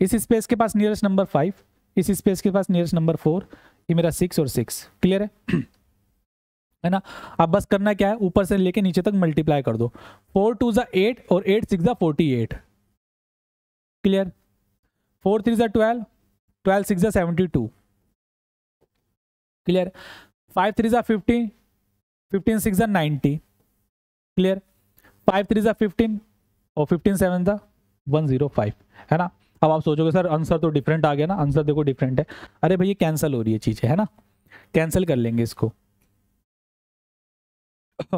इस स्पेस के पास नियरेस्ट नंबर फाइव इस स्पेस के पास नियरेस्ट नंबर फोर ये मेरा सिक्स और सिक्स क्लियर है है ना अब बस करना क्या है ऊपर से लेके नीचे तक मल्टीप्लाई कर दो फोर टू ज़ा एट और एट सिक्स ज़ा forty eight clear four three जै ट्वेल्व ट्वेल्व सिक्स जै seventy two clear five three जै फिफ्टीन फिफ्टीन सिक्स जै नाइन्टी क्लियर फाइव थ्री जै फिफ्टीन और फिफ्टीन सेवन जै वन ज़ीरो फाइव है ना अब आप सोचोगे सर आंसर तो डिफरेंट आ गया ना आंसर देखो डिफरेंट है अरे भैया कैंसिल हो रही है चीज़ें है ना कैंसिल कर लेंगे इसको थ्री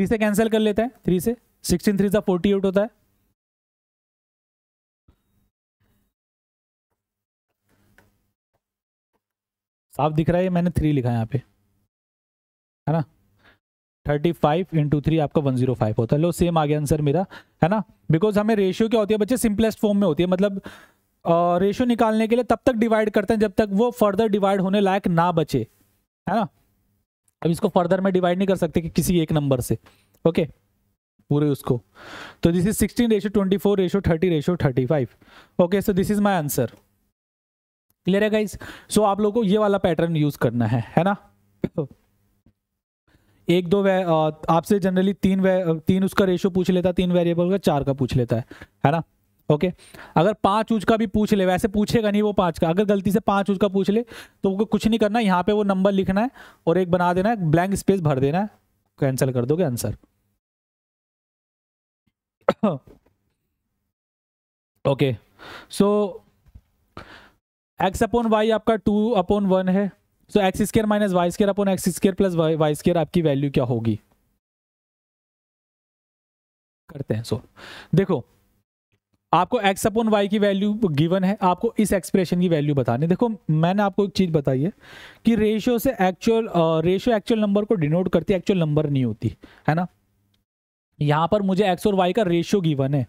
हाँ। से कैंसिल कर लेते हैं थ्री से सिक्सटीन थ्री ज़ा फोर्टी एट होता है साफ दिख रहा है मैंने थ्री लिखा है यहाँ पे है ना थर्टी फाइव इंटू थ्री आपका वन जीरो फाइव होता है लो सेम आ गया आंसर मेरा है ना बिकॉज हमें रेशियो क्या होती है बच्चे सिंपलेस्ट फॉर्म में होती है मतलब रेशियो निकालने के लिए तब तक डिवाइड करते हैं जब तक वो फर्दर डिवाइड होने लायक ना बचे है ना अब इसको फर्दर में डिवाइड नहीं कर सकते कि किसी एक नंबर से ओके पूरे उसको तो this is sixteen ratio twenty four ratio thirty ratio thirty five okay so this is my answer clear है गाइज सो आप लोगों को ये वाला पैटर्न यूज करना है है ना एक दो वे आपसे जनरली तीन वे तीन उसका रेशो पूछ लेता है तीन वेरिएबल का चार का पूछ लेता है है ना ओके अगर पांच उच का भी पूछ ले वैसे पूछेगा नहीं वो पांच का अगर गलती से पांच उच का पूछ ले तो वो कुछ नहीं करना यहाँ पे वो नंबर लिखना है और एक बना देना है ब्लैंक स्पेस भर देना है कैंसिल कर दोगे answer okay so X upon Y आपका टू अपॉन वन है so X square minus Y square upon X square plus Y square आपकी वैल्यू क्या होगी करते हैं सो देखो आपको x अपोन वाई की वैल्यू गिवन है आपको इस एक्सप्रेशन की वैल्यू बतानी देखो मैंने आपको एक चीज़ बताई है कि रेशियो से एक्चुअल रेशियो एक्चुअल नंबर को डिनोट करती है एक्चुअल नंबर नहीं होती है ना यहाँ पर मुझे x और y का रेशियो गिवन है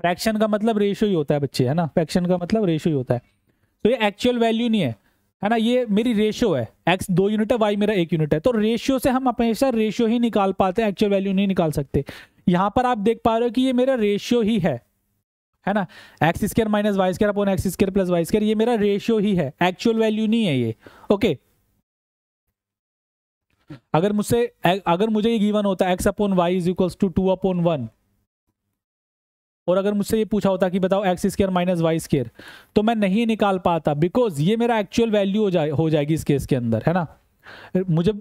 फ्रैक्शन का मतलब रेशियो ही होता है बच्चे है ना फ्रैक्शन का मतलब रेशियो ही होता है तो ये एक्चुअल वैल्यू नहीं है है ना ये मेरी रेशियो है एक्स दो यूनिट है वाई मेरा एक यूनिट है तो रेशियो से हम हमेशा रेशियो ही निकाल पाते हैं एक्चुअल वैल्यू नहीं निकाल सकते यहाँ पर आप देख पा रहे हो कि ये मेरा रेशियो ही है है ना X square minus Y square upon X square plus Y square ये मेरा रेशियो ही है एक्चुअल वैल्यू नहीं है ये ओके अगर मुझसे अगर मुझे ये गिवन होता है X upon Y is equals to two upon one और अगर मुझसे ये पूछा होता कि बताओ X square minus Y square तो मैं नहीं निकाल पाता बिकॉज ये मेरा एक्चुअल वैल्यू हो जाए हो जाएगी इस केस के अंदर है ना मुझे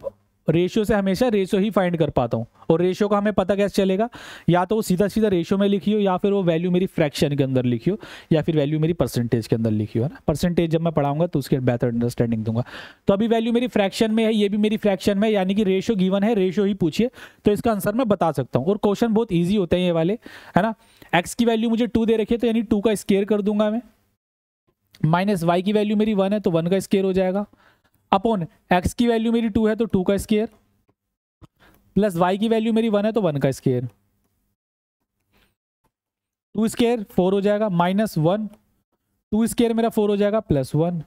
रेशियो से हमेशा रेशियो ही फाइंड कर पाता हूँ और रेशियो का हमें पता कैसे चलेगा या तो वो सीधा सीधा रेशियो में लिखी हो या फिर वो वैल्यू मेरी फ्रैक्शन के अंदर लिखी हो या फिर वैल्यू मेरी परसेंटेज के अंदर लिखी हो ना परसेंटेज जब मैं पढ़ाऊंगा तो उसके बेहतर अंडरस्टैंडिंग दूंगा तो अभी वैल्यू मेरी फ्रैक्शन में है ये भी मेरी फ्रैक्शन में यानी कि रेशियो गिवन है रेशियो ही पूछिए तो इसका आंसर मैं बता सकता हूँ और क्वेश्चन बहुत ईजी होते हैं ये वाले है ना एक्स की वैल्यू मुझे टू दे रखी है तो यानी टू का स्केयर कर दूंगा मैं माइनस वाई की वैल्यू मेरी वन है तो वन का स्केयर हो जाएगा अपॉन एक्स की वैल्यू मेरी टू है तो टू का स्केयर प्लस वाई की वैल्यू मेरी वन है तो वन का स्केयर टू स्केयर फोर हो जाएगा माइनस वन टू स्केयर मेरा फोर हो जाएगा plus one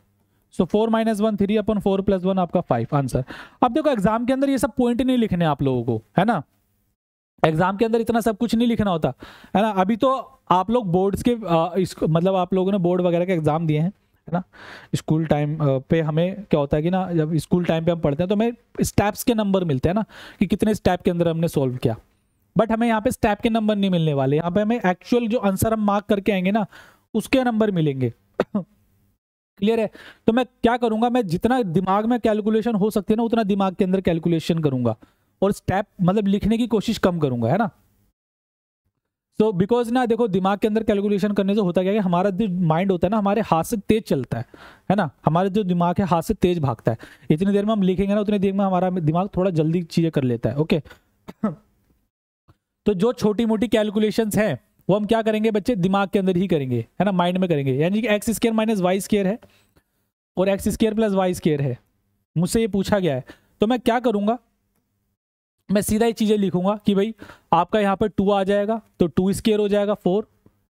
so four minus one three upon four plus one आपका फाइव आंसर अब देखो एग्जाम के अंदर ये सब पॉइंट नहीं लिखने आप लोगों को है ना एग्जाम के अंदर इतना सब कुछ नहीं लिखना होता है ना अभी तो आप लोग बोर्ड्स के आ, इसको मतलब आप लोगों ने बोर्ड वगैरह के एग्जाम दिए हैं है ना स्कूल टाइम पे हमें क्या होता है कि ना जब स्कूल टाइम पे हम पढ़ते हैं तो हमें स्टेप्स के नंबर मिलते हैं ना कि कितने स्टेप के अंदर हमने सोल्व किया बट हमें यहाँ पे स्टेप के नंबर नहीं मिलने वाले यहाँ पे हमें एक्चुअल जो आंसर हम मार्क करके आएंगे ना उसके नंबर मिलेंगे क्लियर है तो मैं क्या करूंगा मैं जितना दिमाग में कैलकुलेशन हो सकती है ना उतना दिमाग के अंदर कैलकुलेशन करूंगा और स्टेप मतलब लिखने की कोशिश कम करूंगा है ना सो so, बिकॉज ना देखो दिमाग के अंदर कैलकुलेशन करने से होता क्या है हमारा जो माइंड होता है ना हमारे हाथ से तेज चलता है है ना हमारा जो दिमाग है हाथ से तेज भागता है इतनी देर में हम लिखेंगे ना उतनी देर में हमारा दिमाग थोड़ा जल्दी चीज़ें कर लेता है ओके तो जो छोटी मोटी कैलकुलेशन है वो हम क्या करेंगे बच्चे दिमाग के अंदर ही करेंगे है ना माइंड में करेंगे यानी कि x square minus Y square है और x square plus Y square है मुझसे ये पूछा गया है तो मैं क्या करूंगा मैं सीधा ही चीज़ें लिखूंगा कि भाई आपका यहाँ पर टू आ जाएगा तो टू स्केयर हो जाएगा फोर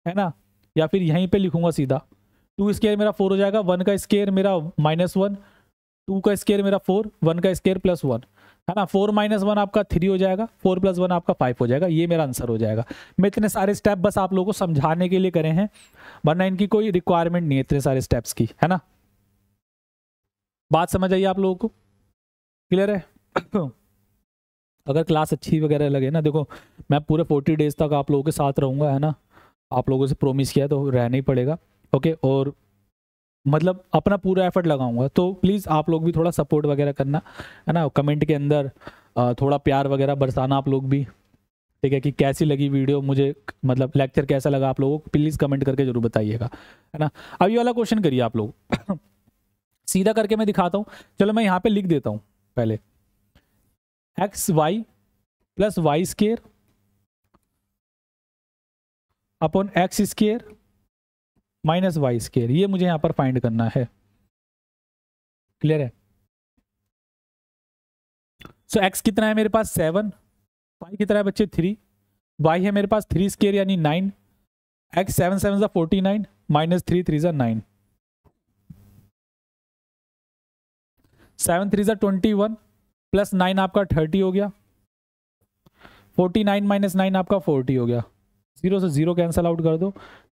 है ना या फिर यहीं पे लिखूंगा सीधा टू स्केयर मेरा फोर हो जाएगा वन का स्केयर मेरा माइनस वन टू का स्केयर मेरा फोर वन का स्केयर प्लस वन है ना फोर माइनस वन आपका थ्री हो जाएगा फोर प्लस वन आपका फाइव हो जाएगा ये मेरा आंसर हो जाएगा मैं इतने सारे स्टेप बस आप लोगों को समझाने के लिए करे हैं वरना इनकी कोई रिक्वायरमेंट नहीं है इतने सारे स्टेप्स की है ना बात समझ आई आप लोगों को क्लियर है अगर क्लास अच्छी वगैरह लगे ना देखो मैं पूरे फोर्टी डेज तक आप लोगों के साथ रहूँगा है ना आप लोगों से प्रोमिस किया तो रहना ही पड़ेगा ओके और मतलब अपना पूरा एफर्ट लगाऊंगा तो प्लीज़ आप लोग भी थोड़ा सपोर्ट वगैरह करना है ना कमेंट के अंदर थोड़ा प्यार वगैरह बरसाना आप लोग भी ठीक है कि कैसी लगी वीडियो मुझे मतलब लेक्चर कैसा लगा आप लोगों को प्लीज़ कमेंट करके जरूर बताइएगा है ना अभी वाला क्वेश्चन करिए आप लोग सीधा करके मैं दिखाता हूँ चलो मैं यहाँ पर लिख देता हूँ पहले x y plus Y square upon x square minus Y square ये मुझे यहां पर फाइंड करना है क्लियर है सो so, एक्स कितना है मेरे पास सेवन वाई कितना है बच्चे थ्री वाई है मेरे पास थ्री स्केयर यानी नाइन एक्स सेवन सेवन सा forty nine minus three three सा नाइन सेवन थ्री सा ट्वेंटी वन प्लस नाइन आपका थर्टी हो गया फोर्टी नाइन माइनस नाइन आपका फोर्टी हो गया जीरो से जीरो कैंसिल आउट कर दो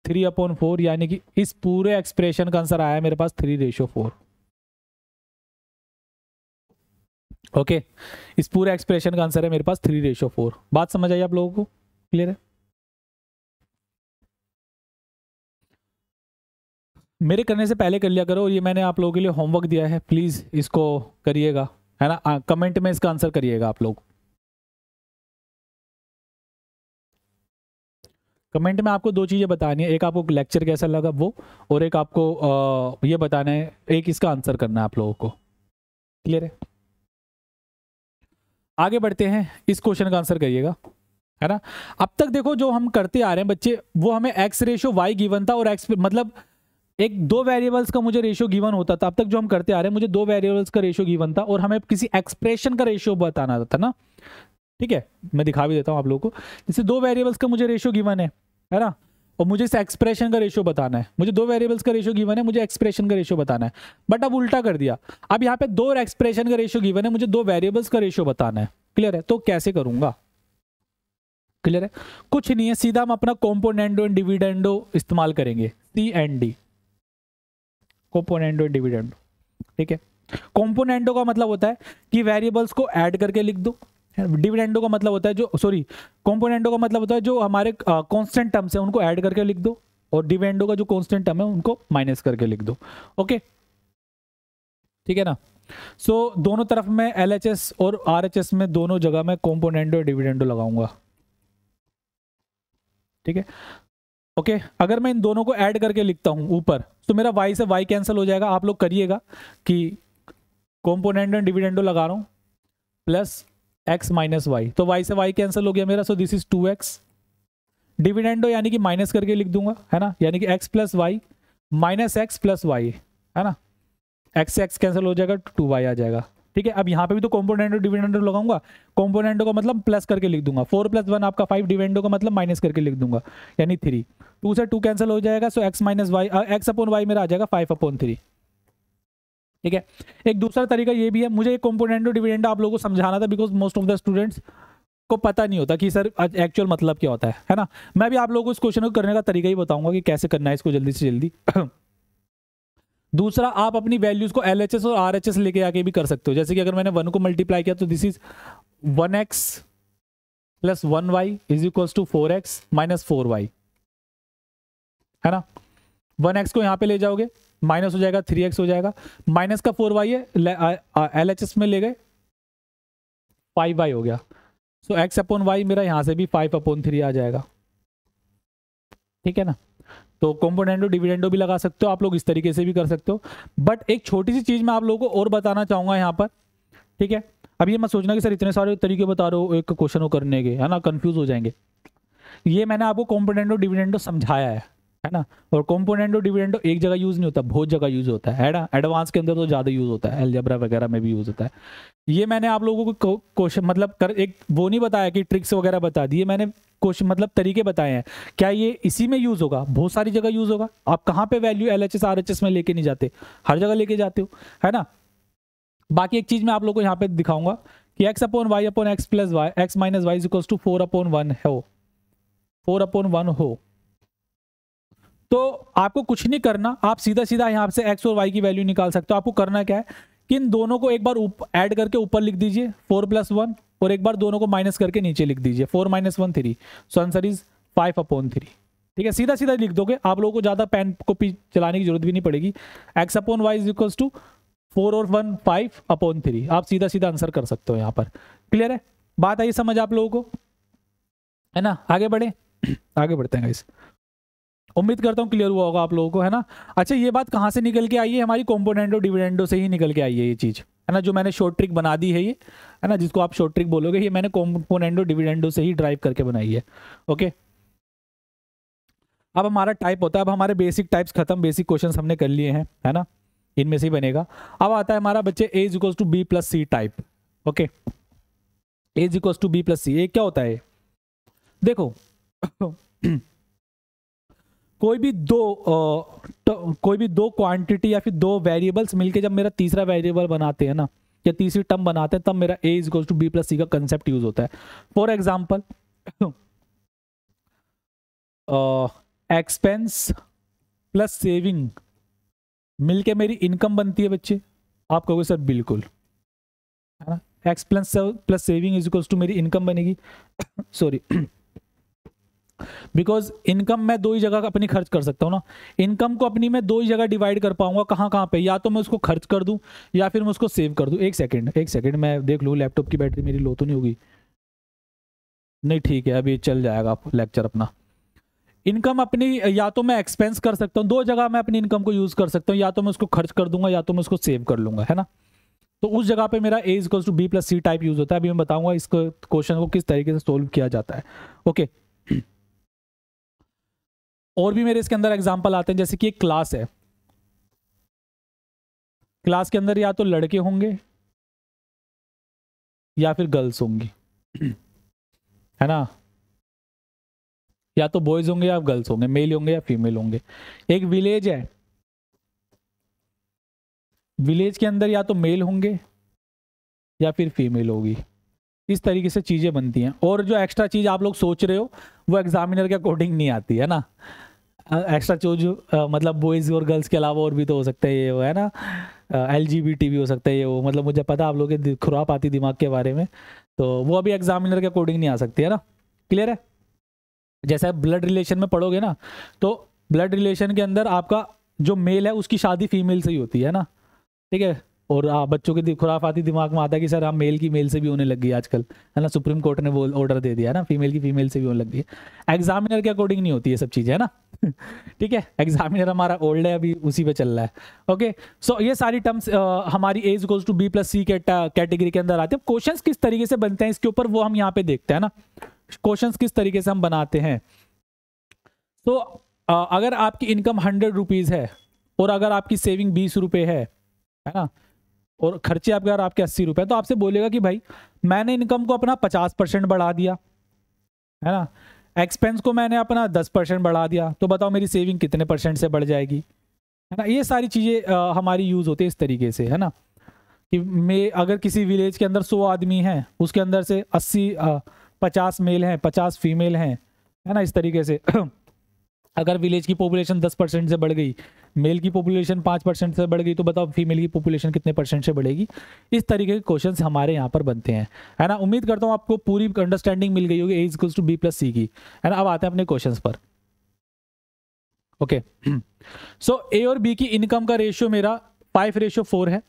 थ्री अपॉन फोर यानी कि इस पूरे एक्सप्रेशन का आंसर आया है मेरे पास three ratio four okay okay. इस पूरे एक्सप्रेशन का आंसर है मेरे पास थ्री रेशो फोर बात समझ आई आप लोगों को क्लियर है मेरे करने से पहले कर लिया करो और ये मैंने आप लोगों के लिए होमवर्क दिया है प्लीज़ इसको करिएगा है ना कमेंट में इसका आंसर करिएगा आप लोग कमेंट में आपको दो चीज़ें बतानी है एक आपको लेक्चर कैसा लगा वो और एक आपको आ, ये बताना है एक इसका आंसर करना है आप लोगों को क्लियर है आगे बढ़ते हैं इस क्वेश्चन का आंसर करिएगा है ना अब तक देखो जो हम करते आ रहे हैं बच्चे वो हमें एक्स रेशो वाई गिवन था और एक्स मतलब एक दो वेरिएबल्स का मुझे रेशियो गिवन होता था अब तक जो हम करते आ रहे हैं मुझे दो वेरिएबल्स का रेशियो गिवन था और हमें किसी एक्सप्रेशन का रेशियो बताना था ना ठीक है मैं दिखा भी देता हूँ आप लोगों को जैसे दो वेरिएबल्स का मुझे रेशियो गिवन है है ना और मुझे इस एक्सप्रेशन का रेशियो बताना है मुझे दो वेरिएबल्स का रेशियो गिवन है मुझे एक्सप्रेशन का रेशियो बताना है बट अब उल्टा कर दिया अब यहाँ पे दो एक्सप्रेशन का रेशियो गिवन है मुझे दो वेरिएबल्स का रेशियो बताना है क्लियर है तो कैसे करूंगा क्लियर है कुछ नहीं है सीधा हम अपना कॉम्पोनेंडो एंड डिविडेंडो इस्तेमाल करेंगे C and D component dividend ठीक है कॉम्पोनेंटो का मतलब होता है कि वेरिएबल्स को ऐड करके लिख दो डिविडेंडो का मतलब होता है जो सॉरी कॉम्पोनेंटो का मतलब होता है जो हमारे कॉन्स्टेंट टर्म्स है उनको ऐड करके लिख दो और डिविडेंडो का जो कॉन्स्टेंट टर्म है उनको माइनस करके लिख दो ओके ठीक है ना सो so, दोनों तरफ में एल और आर में दोनों जगह में कॉम्पोनेंटो डिविडेंडो लगाऊंगा ठीक है ओके okay, अगर मैं इन दोनों को ऐड करके लिखता हूँ ऊपर तो मेरा वाई से वाई कैंसिल हो जाएगा आप लोग करिएगा कि कॉम्पोनेंट एंड डिविडेंडो लगा रहा हूँ प्लस एक्स माइनस वाई तो वाई से वाई कैंसिल हो गया मेरा so this is two x dividendo यानी कि माइनस करके लिख दूंगा है ना यानी कि x plus y minus x plus y है ना एक्स से एक्स कैंसिल हो जाएगा टू वाई आ जाएगा ठीक है अब यहाँ पे भी तो कॉम्पोनेंट और डिविडेंडो लगाऊंगा कॉम्पोनेंटो का मतलब प्लस करके लिख दूंगा फोर प्लस वन आपका फाइव डिविडेंडो का मतलब माइनस करके लिख दूंगा यानी थ्री टू से टू कैंसिल हो जाएगा so x minus y x upon y मेरा आ जाएगा फाइव अपॉन थ्री ठीक है एक दूसरा तरीका ये भी है मुझे एक कॉम्पोनेंटो डिविडेंडो आप लोगों को समझाना था because most of the students को पता नहीं होता कि सर एक्चुअल मतलब क्या होता है है ना मैं भी आप लोगों को इस क्वेश्चन को करने का तरीका ही बताऊंगा कि कैसे करना है इसको जल्दी से जल्दी दूसरा आप अपनी वैल्यूज को एल और आर लेके आके भी कर सकते हो जैसे कि अगर मैंने वन को मल्टीप्लाई किया तो this is one x plus one y is equals to four x minus four y है ना वन एक्स को यहां पे ले जाओगे माइनस हो जाएगा थ्री एक्स हो जाएगा माइनस का फोर वाई है एल एच एस में ले गए फाइव वाई हो गया सो एक्स अपॉन वाई मेरा यहां से भी फाइव अपॉन थ्री आ जाएगा ठीक है ना तो कॉम्पोनेंडो डिविडेंडो भी लगा सकते हो आप लोग इस तरीके से भी कर सकते हो बट एक छोटी सी चीज़ मैं आप लोगों को और बताना चाहूँगा यहाँ पर ठीक है अब ये मैं सोचना कि सर इतने सारे तरीके बता रहे हो एक क्वेश्चन को करने के है ना कन्फ्यूज़ हो जाएंगे ये मैंने आपको कॉम्पोनेंडो डिविडेंडो समझाया है है ना और कॉम्पोनेंटो तो डिविडेंडो एक जगह यूज नहीं होता बहुत जगह यूज होता है ना एडवांस के अंदर तो ज़्यादा यूज होता है एलजबरा वगैरह में भी यूज होता है ये मैंने आप लोगों को क्वेश्चन मतलब कर एक वो नहीं बताया कि ट्रिक्स वगैरह बता दिए मैंने क्वेश्चन मतलब तरीके बताए हैं क्या ये इसी में यूज होगा बहुत सारी जगह यूज होगा आप कहाँ पे value L H S R H S में लेके नहीं जाते हर जगह लेके जाते हो है ना बाकी एक चीज मैं आप लोग को यहाँ पे दिखाऊंगा कि x upon y upon x plus y x minus y equal to four upon one हो फोर अपॉन वन हो तो आपको कुछ नहीं करना आप सीधा सीधा यहाँ से एक्स और वाई की वैल्यू निकाल सकते हो आपको करना क्या है कि इन दोनों को एक बार ऐड करके ऊपर लिख दीजिए फोर प्लस वन और एक बार दोनों को माइनस करके नीचे लिख दीजिए four minus one three so answer is five upon three ठीक है सीधा सीधा लिख दोगे आप लोगों को ज़्यादा पेन को चलाने की जरूरत भी नहीं पड़ेगी x upon Y is equals to four और वन फाइव अपॉन थ्री आप सीधा सीधा आंसर कर सकते हो यहाँ पर क्लियर है बात आई समझ आप लोगों को है ना आगे बढ़े आगे बढ़ते हैं इस उम्मीद करता हूँ क्लियर हुआ होगा आप लोगों को है ना अच्छा ये बात कहाँ से निकल के आई है हमारी कॉम्पोनेंटो डिविडेंडो से ही निकल के आई है ये चीज़ है ना जो मैंने शॉर्ट ट्रिक बना दी है ये है ना जिसको आप शॉर्ट ट्रिक बोलोगे ये मैंने कॉम्पोनेंडो डिविडेंडो से ही ड्राइव करके बनाई है ओके अब हमारा टाइप होता है अब हमारे बेसिक टाइप्स खत्म बेसिक क्वेश्चन हमने कर लिए हैं है ना इनमें से ही बनेगा अब आता है हमारा बच्चे a is equals to B plus C type okay a is equals to B plus C ये क्या होता है देखो कोई भी दो तो, कोई भी दो क्वांटिटी या फिर दो वेरिएबल्स मिलके जब मेरा तीसरा वेरिएबल बनाते हैं ना या तीसरी टर्म बनाते हैं तब मेरा A is to B plus C का कंसेप्ट यूज होता है for example expense plus saving मिलके मेरी इनकम बनती है बच्चे आप कहोगे सर बिल्कुल है ना expense plus plus saving is equals to मेरी इनकम बनेगी सॉरी बिकॉज इनकम मैं दो ही जगह अपनी खर्च कर सकता हूँ ना इनकम को अपनी मैं दो ही जगह डिवाइड कर पाऊंगा कहाँ कहाँ पे या तो मैं उसको खर्च कर दूँ या फिर मैं उसको सेव कर दूँ एक सेकेंड एक सेकेंड मैं देख लूँ लैपटॉप की बैटरी मेरी लो तो नहीं होगी नहीं ठीक है अभी चल जाएगा लेक्चर अपना इनकम अपनी या तो मैं एक्सपेंस कर सकता हूँ दो जगह मैं अपनी इनकम को यूज़ कर सकता हूँ या तो मैं उसको खर्च कर दूंगा या तो मैं उसको सेव कर लूँगा है ना तो उस जगह पे मेरा A is equals to B plus C type use होता है अभी मैं बताऊँगा इस क्वेश्चन को किस तरीके से सोल्व किया जाता है ओके okay. और भी मेरे इसके अंदर एग्जाम्पल आते हैं जैसे कि एक क्लास है क्लास के अंदर या तो लड़के होंगे या फिर गर्ल्स होंगी है ना या तो बॉयज होंगे या गर्ल्स होंगे मेल होंगे या फीमेल होंगे एक विलेज है विलेज के अंदर या तो मेल होंगे या फिर फीमेल होगी इस तरीके से चीज़ें बनती हैं और जो एक्स्ट्रा चीज़ आप लोग सोच रहे हो वो एग्जामिनर के अकॉर्डिंग नहीं आती है ना एक्स्ट्रा चोज मतलब बॉयज़ और गर्ल्स के अलावा और भी तो हो सकता है ये वो है ना एल जी बी टी भी हो सकता है ये वो मतलब मुझे पता आप लोग की खुराप आती दिमाग के बारे में तो वो अभी एग्जामिनर के अकॉर्डिंग नहीं आ सकती है ना क्लियर है जैसे ब्लड रिलेशन में पढ़ोगे ना तो ब्लड रिलेशन के अंदर आपका जो मेल है उसकी शादी फीमेल से ही होती है ना ठीक है और आ, बच्चों के खुराफाती दिमाग में आता है कि सर हम हाँ, मेल की मेल से भी होने लग गई आजकल है ना सुप्रीम कोर्ट ने बोल ऑर्डर दे दिया ना फीमेल की फीमेल से भी होने लग गई एग्जामिनर के अकॉर्डिंग नहीं होती है सब चीज़ें है ना ठीक है एग्जामिनर हमारा ओल्ड है अभी उसी पे चल रहा है ओके सो so, ये सारी टर्म्स हमारी a is equals to B plus C category के अंदर आते हैं क्वेश्चन किस तरीके से बनते हैं इसके ऊपर वो हम यहाँ पे देखते हैं ना क्वेश्चन किस तरीके से हम बनाते हैं तो अगर आपकी इनकम हंड्रेड रुपीज़ है और अगर आपकी सेविंग बीस रुपये है है ना और खर्चे आपके अगर आपके अस्सी रुपये तो आपसे बोलेगा कि भाई मैंने इनकम को अपना पचास परसेंट बढ़ा दिया है ना एक्सपेंस को मैंने अपना दस परसेंट बढ़ा दिया तो बताओ मेरी सेविंग कितने परसेंट से बढ़ जाएगी है ना ये सारी चीज़ें हमारी यूज़ होती है इस तरीके से है ना कि मे अगर किसी विलेज के अंदर सौ आदमी हैं उसके अंदर से अस्सी पचास मेल हैं पचास फीमेल हैं है ना इस तरीके से अगर विलेज की पॉपुलेशन दस परसेंट से बढ़ गई मेल की पॉपुलेशन पाँच परसेंट से बढ़ गई तो बताओ फीमेल की पॉपुलेशन कितने परसेंट से बढ़ेगी इस तरीके के क्वेश्चन हमारे यहाँ पर बनते हैं है ना उम्मीद करता हूँ आपको पूरी अंडरस्टैंडिंग मिल गई होगी A to B plus C की है ना अब आते हैं अपने क्वेश्चन पर ओके सो ए और बी की इनकम का रेशियो मेरा फाइव रेशियो फोर है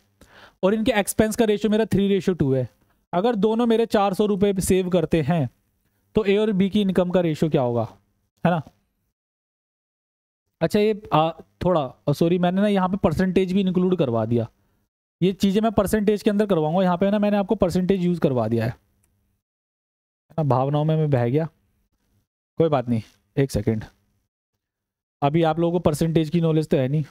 और इनके एक्सपेंस का रेशियो मेरा थ्री रेशियो टू है अगर दोनों मेरे चार सौ रुपये सेव करते हैं तो ए और बी की इनकम का रेशियो क्या होगा है ना अच्छा ये आ, थोड़ा सॉरी मैंने ना यहाँ पे परसेंटेज भी इंक्लूड करवा दिया ये चीज़ें मैं परसेंटेज के अंदर करवाऊंगा यहाँ पे ना मैंने आपको परसेंटेज यूज़ करवा दिया है ना हाँ, भावनाओं में मैं बह गया कोई बात नहीं एक सेकेंड अभी आप लोगों को परसेंटेज की नॉलेज तो है नहीं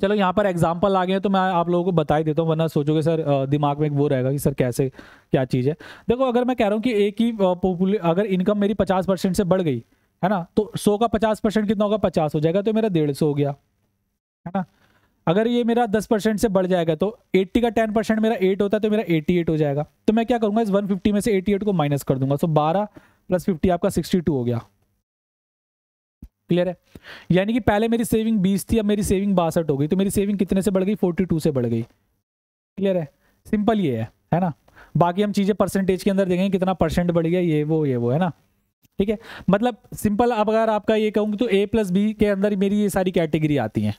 चलो यहाँ पर एग्जाम्पल आ गए हैं तो मैं आप लोगों को बता ही देता हूँ वरना सोचोगे सर दिमाग में एक वो रहेगा कि सर कैसे क्या चीज़ है देखो अगर मैं कह रहा हूँ कि एक ही अगर इनकम मेरी पचास परसेंट से बढ़ गई है ना तो सौ का पचास परसेंट कितना होगा पचास हो जाएगा तो मेरा डेढ़ सौ हो गया है ना अगर ये मेरा दस परसेंट से बढ़ जाएगा तो एट्टी का टेन परसेंट मेरा एट होता है तो मेरा एट्टी एट हो जाएगा तो मैं क्या करूँगा इस वन फिफ्टी में से एट्टी एट को माइनस कर दूंगा सो बारह प्लस फिफ्टी आपका सिक्सटी टू हो गया क्लियर है यानी कि पहले मेरी सेविंग बीस थी अब मेरी सेविंग बासठ हो गई तो मेरी सेविंग कितने से बढ़ गई फोर्टी टू से बढ़ गई क्लियर है सिंपल ये है है ना बाकी हम चीज़ें परसेंटेज के अंदर देखेंगे कितना परसेंट बढ़ गया ये वो ये वो है ना ठीक है मतलब सिंपल अब अगर आपका ये कहूँगी तो ए प्लस बी के अंदर मेरी ये सारी कैटेगरी आती हैं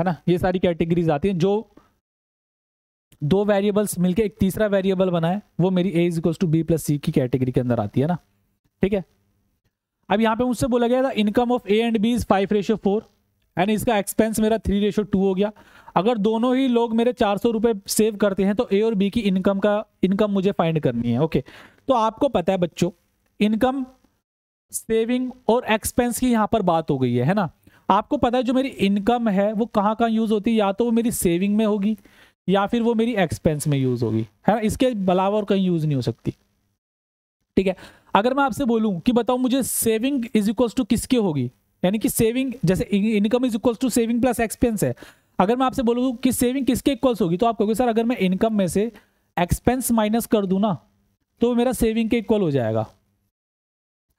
है ना ये सारी कैटेगरीज आती हैं जो दो वेरिएबल्स मिलके एक तीसरा वेरिएबल बनाए वो मेरी A is to B plus C की कैटेगरी के अंदर आती है ना ठीक है अब यहाँ पे मुझसे बोला गया था income of A and B is five ratio four and इसका एक्सपेंस मेरा थ्री रेशो टू हो गया अगर दोनों ही लोग मेरे चार सौ रुपए सेव करते हैं तो ए और बी की इनकम का इनकम मुझे फाइंड करनी है ओके तो आपको पता है बच्चों इनकम सेविंग और एक्सपेंस की यहाँ पर बात हो गई है है ना आपको पता है जो मेरी इनकम है वो कहाँ कहाँ यूज़ होती है या तो वो मेरी सेविंग में होगी या फिर वो मेरी एक्सपेंस में यूज़ होगी है ना इसके अलावा और कहीं यूज़ नहीं हो सकती ठीक है अगर मैं आपसे बोलूँ कि बताओ मुझे सेविंग इज इक्वल्स टू किसके होगी यानी कि सेविंग जैसे income is equals to saving plus expense है अगर मैं आपसे बोलूँ कि सेविंग किसके इक्वल्स होगी तो आप कहोगे सर अगर मैं इनकम में से एक्सपेंस माइनस कर दूँ ना तो मेरा सेविंग के इक्वल हो जाएगा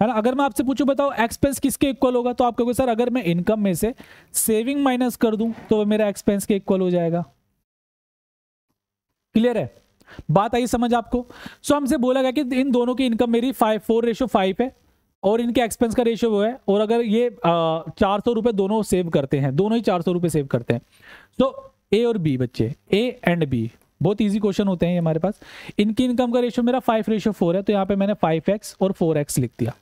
है ना अगर मैं आपसे पूछूं बताओ एक्सपेंस किसके इक्वल होगा तो आप कहोगे सर अगर मैं इनकम में से सेविंग माइनस कर दूं तो मेरा एक्सपेंस के इक्वल हो जाएगा क्लियर है बात आई समझ आपको सो हमसे बोला गया कि इन दोनों की इनकम मेरी फाइव फोर रेशो फाइव है और इनके एक्सपेंस का रेशियो वो है और अगर ये चार सौ रुपये दोनों सेव करते हैं दोनों ही चार सौ रुपये सेव करते हैं तो ए और बी बच्चे ए एंड बी बहुत इजी क्वेश्चन होते हैं हमारे पास इनकी इनकम का रेशियो मेरा फाइव रेशियो फोर है तो यहाँ पे मैंने फाइव एक्स और फोर एक्स लिख दिया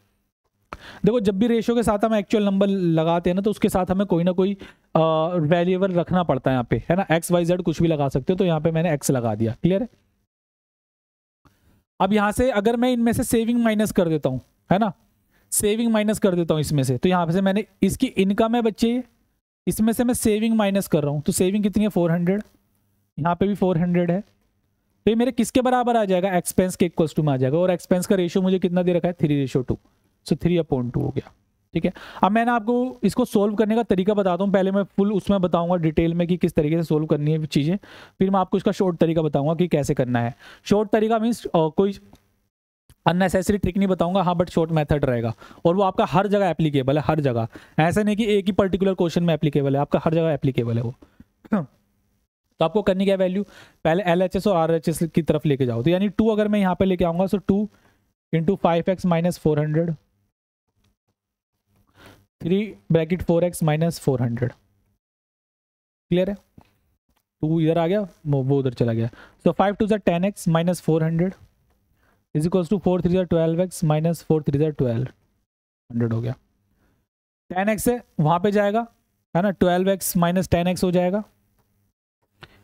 देखो जब भी रेशो के साथ हम एक्चुअल नंबर लगाते हैं ना तो उसके साथ हमें कोई ना कोई वैल्यूएबल रखना पड़ता है यहाँ पे है ना एक्स वाई जेड कुछ भी लगा सकते हो तो यहाँ पे मैंने एक्स लगा दिया क्लियर है अब यहाँ से अगर मैं इनमें से सेविंग माइनस कर देता हूँ है ना सेविंग माइनस कर देता हूँ इसमें से तो यहाँ से मैंने इसकी इनकम है बच्चे इसमें से मैं सेविंग माइनस कर रहा हूँ तो सेविंग कितनी है फोर हंड्रेड यहाँ पे भी फोर हंड्रेड है तो ये मेरे किसके बराबर आ जाएगा एक्सपेंस के इक्वल्स टू में आ जाएगा और एक्सपेंस का रेशो मुझे कितना दे रखा है three ratio two so three upon two हो गया ठीक है अब मैंने आपको इसको सोल्व करने का तरीका बताता हूँ पहले मैं फुल उसमें बताऊंगा डिटेल में कि किस तरीके से सोल्व करनी है चीज़ें फिर मैं आपको इसका शॉर्ट तरीका बताऊंगा कि कैसे करना है शॉर्ट तरीका मीन्स कोई अननेसेसरी ट्रिक नहीं बताऊंगा हाँ बट शॉर्ट मेथड रहेगा और वो आपका हर जगह एप्लीकेबल है हर जगह ऐसा नहीं कि एक ही पर्टिकुलर क्वेश्चन में एप्लीकेबल है आपका हर जगह एप्लीकेबल है वो तो आपको करनी क्या वैल्यू पहले एल एच एस और आर एच एस की तरफ लेके जाओ तो यानी टू अगर मैं यहाँ पे लेके आऊँगा so two into five x minus four hundred three bracket four x minus four hundred clear है टू इधर आ गया वो उधर चला गया सो फाइव टू ज़र ten x minus four hundred is equals to four three ज़र twelve x minus four three ज़र ट्वेल्व हंड्रेड हो गया टेन एक्स है वहाँ पे जाएगा है ना twelve x minus ten x हो जाएगा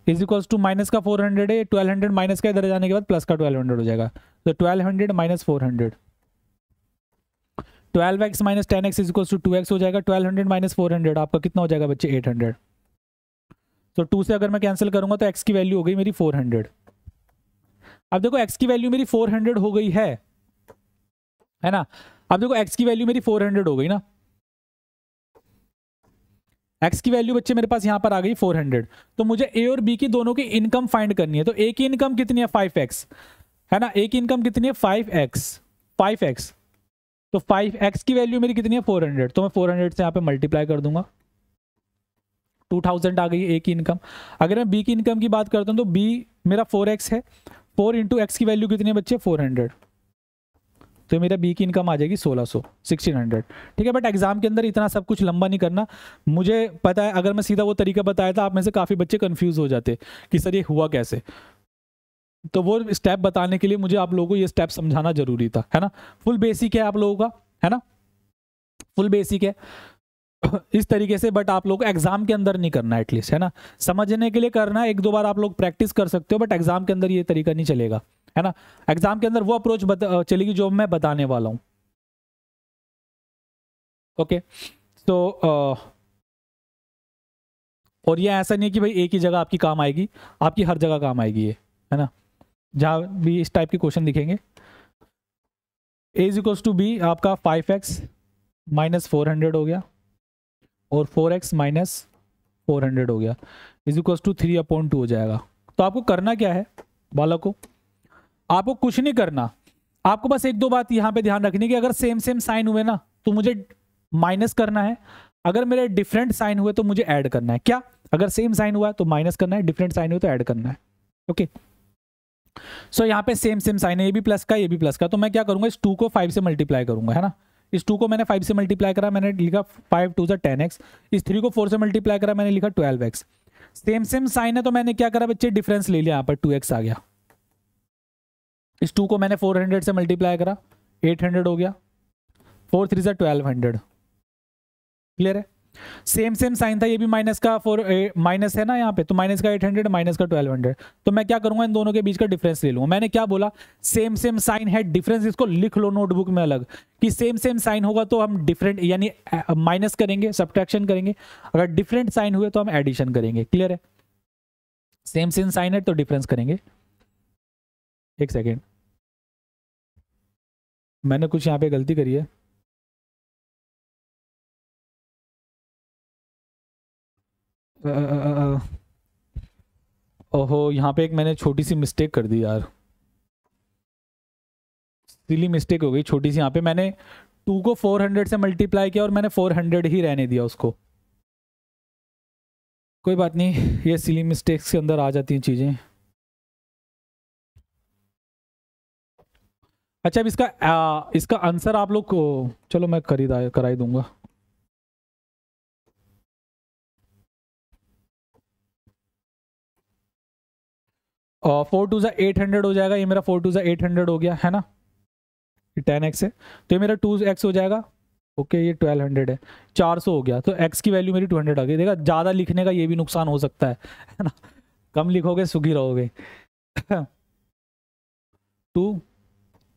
इज इक्वल्स टू माइनस का फोर हंड्रेड है ट्वेल्व हंड्रेड माइनस का इधर जाने के बाद प्लस का ट्वेल्व हंड्रेड हो जाएगा तो twelve hundred minus four hundred twelve x minus ten x is equals to two x हो जाएगा twelve hundred minus four hundred आपका कितना हो जाएगा बच्चे एट हंड्रेड तो टू से अगर मैं कैंसिल करूंगा तो एक्स की वैल्यू हो गई मेरी फोर हंड्रेड अब देखो एक्स की वैल्यू मेरी फोर हंड्रेड हो गई है है ना अब देखो एक्स की वैल्यू मेरी फोर हंड्रेड हो गई ना एक्स की वैल्यू बच्चे मेरे पास यहां पर आ गई फोर हंड्रेड तो मुझे ए और बी की दोनों की इनकम फाइंड करनी है तो ए की इनकम कितनी है एक्स है ना ए की इनकम कितनी है फाइव एक्स तो फाइव एक्स की वैल्यू मेरी कितनी है फोर हंड्रेड तो मैं फोर हंड्रेड से यहाँ पे मल्टीप्लाई कर दूंगा टू थाउजेंड आ गई ए की इनकम अगर मैं बी की इनकम की बात करता हूँ तो बी मेरा फोर एक्स है फोर इंटू एक्स की वैल्यू कितनी है बच्चे फोर हंड्रेड तो मेरा बी की इनकम आ जाएगी सोलह सौ सिक्सटीन हंड्रेड ठीक है बट एग्जाम के अंदर इतना सब कुछ लंबा नहीं करना मुझे पता है अगर मैं सीधा वो तरीका बताया था आप में से काफ़ी बच्चे कन्फ्यूज़ हो जाते कि सर ये हुआ कैसे तो वो स्टेप बताने के लिए मुझे आप लोगों को ये स्टेप समझाना जरूरी था है ना फुल बेसिक है आप लोगों का है ना फुल बेसिक है इस तरीके से बट आप लोग एग्जाम के अंदर नहीं करना एटलीस्ट है ना समझने के लिए करना एक दो बार आप लोग प्रैक्टिस कर सकते हो बट एग्जाम के अंदर ये तरीका नहीं चलेगा है ना एग्जाम के अंदर वो अप्रोच चलेगी जो मैं बताने वाला हूँ ओके तो और ये ऐसा नहीं है कि भाई एक ही जगह आपकी काम आएगी आपकी हर जगह काम आएगी ये है ना जहाँ भी इस टाइप के क्वेश्चन दिखेंगे A is equals to B आपका five x minus four hundred हो गया और four x minus four hundred हो गया is equals to three upon two हो जाएगा तो आपको करना क्या है बालक को आपको कुछ नहीं करना आपको बस एक दो बात यहाँ पे ध्यान रखनी कि अगर सेम सेम साइन हुए ना तो मुझे माइनस करना है अगर मेरे डिफरेंट साइन हुए तो मुझे ऐड करना है क्या अगर सेम साइन हुआ है तो माइनस करना है डिफरेंट साइन हुए तो ऐड करना है ओके okay. सो so, यहाँ पे सेम सेम साइन है ये भी प्लस का ये भी प्लस का तो मैं क्या करूँगा इस टू को फाइव से मल्टीप्लाई करूँगा है ना इस टू को मैंने फाइव से मल्टीप्लाई करा मैंने लिखा फाइव टू से टेन एक्स इस थ्री को फोर से मल्टीप्लाई करा मैंने लिखा twelve x same same sign है तो मैंने क्या करा बच्चे डिफरेंस ले लिया यहाँ पर टू एक्स आ गया इस टू को मैंने फोर हंड्रेड से मल्टीप्लाई करा एट हंड्रेड हो गया फोर थ्री से ट्वेल्व हंड्रेड क्लियर है सेम सेम साइन था ये भी माइनस का फोर माइनस eh, है ना यहाँ पे तो माइनस का एट हंड्रेड माइनस का ट्वेल्व हंड्रेड तो मैं क्या करूंगा इन दोनों के बीच का डिफरेंस ले लूंगा मैंने क्या बोला सेम सेम साइन है डिफरेंस इसको लिख लो नोटबुक में अलग कि सेम सेम साइन होगा तो हम डिफरेंट यानी माइनस eh, करेंगे सब्ट्रैक्शन करेंगे अगर डिफरेंट साइन हुए तो हम एडिशन करेंगे क्लियर है सेम सेम साइन है तो डिफरेंस करेंगे एक सेकेंड मैंने कुछ यहाँ पे गलती करी है ओहो यहाँ पे एक मैंने छोटी सी मिस्टेक कर दी यार सिली मिस्टेक हो गई छोटी सी यहाँ पे मैंने टू को फोर हंड्रेड से मल्टीप्लाई किया और मैंने फोर हंड्रेड ही रहने दिया उसको कोई बात नहीं ये सिली मिस्टेक्स के अंदर आ जाती हैं चीज़ें अच्छा अब इसका आ, इसका आंसर आप लोग को चलो मैं खरीदा कराई दूंगा और फोर टू ज़ा एट हंड्रेड हो जाएगा ये मेरा फोर टू ज़ा एट हंड्रेड हो गया है ना टेन एक्स है तो ये मेरा टू एक्स हो जाएगा ओके ये ट्वेल्व हंड्रेड है चार सौ हो गया तो एक्स की वैल्यू मेरी टू हंड्रेड आ गई देखा ज़्यादा लिखने का ये भी नुकसान हो सकता है है ना कम लिखोगे सुखी रहोगे टू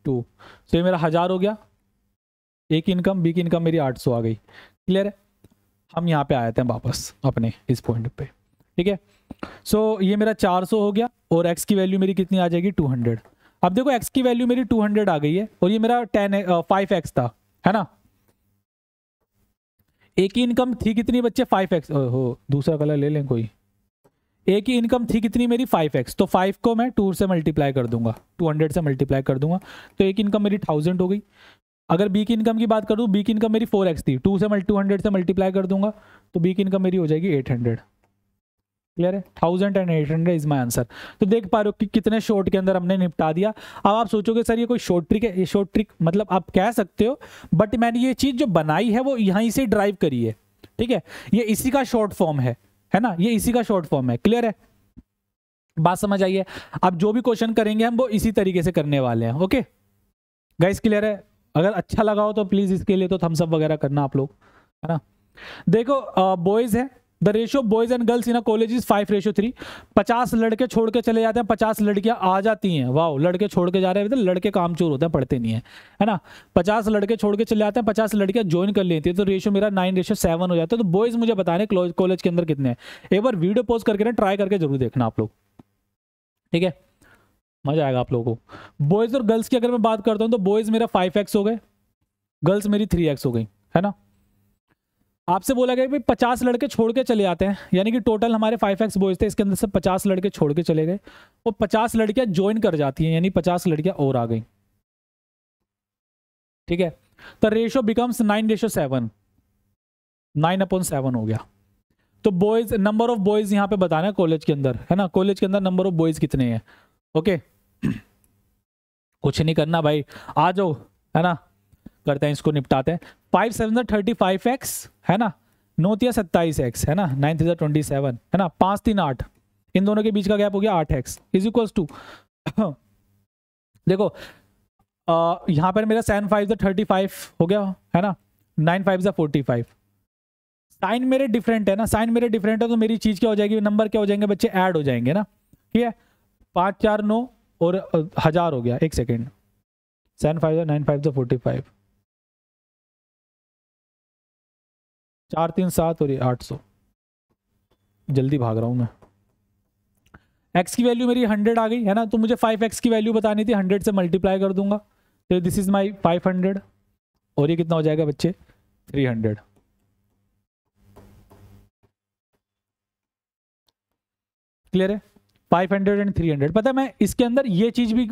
टू तो ये मेरा हज़ार हो गया ए की इनकम बी की इनकम मेरी आठ सौ आ गई क्लियर है हम यहाँ पे आए थे वापस अपने इस पॉइंट पे ठीक है सो so, ये मेरा 400 हो गया और x की वैल्यू मेरी कितनी आ जाएगी 200 अब देखो x की वैल्यू मेरी 200 आ गई है और ये मेरा टेन फाइव एक्स था है ना एक ही इनकम थी कितनी बच्चे फाइव एक्स हो दूसरा कलर ले लें कोई एक ही इनकम थी कितनी मेरी फाइव एक्स तो फाइव को मैं टू से मल्टीप्लाई कर दूंगा टू हंड्रेड से मल्टीप्लाई कर दूंगा तो एक इनकम मेरी थाउजेंड हो गई अगर बी की इनकम की बात करूँ बी की इनकम मेरी फोर एक्स थी टू से टू हंड्रेड से मल्टीप्लाई कर दूंगा तो बी की इनकम मेरी हो जाएगी एट हंड्रेड क्लियर है thousand and eight hundred is my answer तो देख पा रहे हो कि कितने शॉर्ट के अंदर हमने निपटा दिया अब आप सोचोगे सर ये कोई शॉर्ट ट्रिक है ये शॉर्ट ट्रिक मतलब आप कह सकते हो बट मैंने ये चीज़ जो बनाई है वो यहीं से ड्राइव करी है ठीक है ये इसी का शॉर्ट फॉर्म है है ना ये इसी का शॉर्ट फॉर्म है क्लियर है बात समझ आइए अब जो भी क्वेश्चन करेंगे हम वो इसी तरीके से करने वाले हैं ओके गाइस क्लियर है अगर अच्छा लगा हो तो प्लीज़ इसके लिए तो थम्सअप वगैरह करना आप लोग है ना देखो बॉयज़ है the ratio boys and girls in a college is five ratio three पचास लड़के छोड़ के चले जाते हैं पचास लड़कियां आ जाती हैं वाह लड़के छोड़ के जा रहे हैं तो लड़के कामचोर होते हैं पढ़ते नहीं है है ना पचास लड़के छोड़ के चले जाते हैं पचास लड़कियां ज्वाइन कर लेती है तो रेशियो मेरा नाइन रेशियो सेवन हो जाता है तो बॉयज मुझे बताने कॉलेज के अंदर कितने एक बार वीडियो पोस्ट करके ना ट्राई करके जरूर देखना आप लोग ठीक है मजा आएगा आप लोगों को बॉयज़ और गर्ल्स की अगर मैं बात करता हूँ तो बॉयज़ मेरा फाइव एक्स हो गए गर्ल्स मेरी थ्री एक्स हो गई है ना आपसे बोला गया भाई पचास लड़के छोड़ के चले आते हैं यानी कि टोटल हमारे फाइव एक्स बॉयज थे इसके अंदर से पचास लड़के छोड़ के चले गए और पचास लड़कियां ज्वाइन कर जाती हैं यानी पचास लड़कियां और आ गई ठीक है तो ratio becomes nine ratio seven nine upon seven हो गया तो बॉयज नंबर ऑफ बॉयज यहाँ पे बताना कॉलेज के अंदर है ना कॉलेज के अंदर नंबर ऑफ बॉयज कितने हैं ओके कुछ नहीं करना भाई आ जाओ है ना करते हैं इसको निपटाते हैं five seven thirty five x है ना नौ तिया सत्ताईस एक्स है ना नाइन थ्री ट्वेंटी सेवन है ना पाँच तीन आठ इन दोनों के बीच का गैप हो गया आठ एक्स इज इक्वल्स टू देखो आ, यहाँ पर मेरा सेवन फाइव थर्टी फाइव हो गया है ना नाइन फाइव ज़ा फोर्टी फाइव साइन मेरे डिफरेंट है ना साइन मेरे डिफरेंट है तो मेरी चीज़ क्या हो जाएगी नंबर क्या हो जाएंगे बच्चे ऐड हो जाएंगे ना ठीक है पाँच चार नौ और हज़ार हो गया एक second seven five nine five forty five चार तीन सात और ये आठ सौ जल्दी भाग रहा हूँ मैं एक्स की वैल्यू मेरी हंड्रेड आ गई है ना तो मुझे फाइव एक्स की वैल्यू बतानी थी हंड्रेड से मल्टीप्लाई कर दूंगा तो this is my five hundred और ये कितना हो जाएगा बच्चे थ्री हंड्रेड क्लियर है five hundred and three hundred पता है मैं इसके अंदर ये चीज़ भी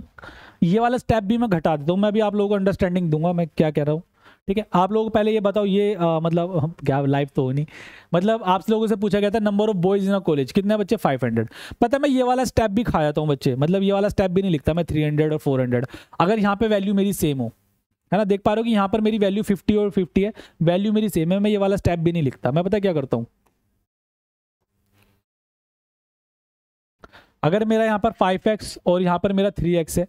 ये वाला स्टेप भी मैं घटा देता हूँ मैं भी आप लोगों को अंडरस्टैंडिंग दूंगा मैं क्या कह रहा हूँ ठीक है आप लोगों को पहले ये बताओ ये आ, मतलब क्या लाइव तो नहीं मतलब आप लोगों से पूछा गया था number of boys in college कितने बच्चे 500 पता मैं ये वाला स्टेप भी खा जाता हूँ बच्चे मतलब ये वाला स्टेप भी नहीं लिखता मैं 300 और 400 अगर यहाँ पे वैल्यू मेरी सेम हो है ना देख पा रहे हो कि यहाँ पर मेरी वैल्यू फिफ्टी और फिफ्टी है वैल्यू मेरी सेम है मैं ये वाला स्टेप भी नहीं लिखता मैं पता क्या करता हूँ अगर मेरा यहाँ पर फाइव एक्स और यहाँ पर मेरा थ्री एक्स है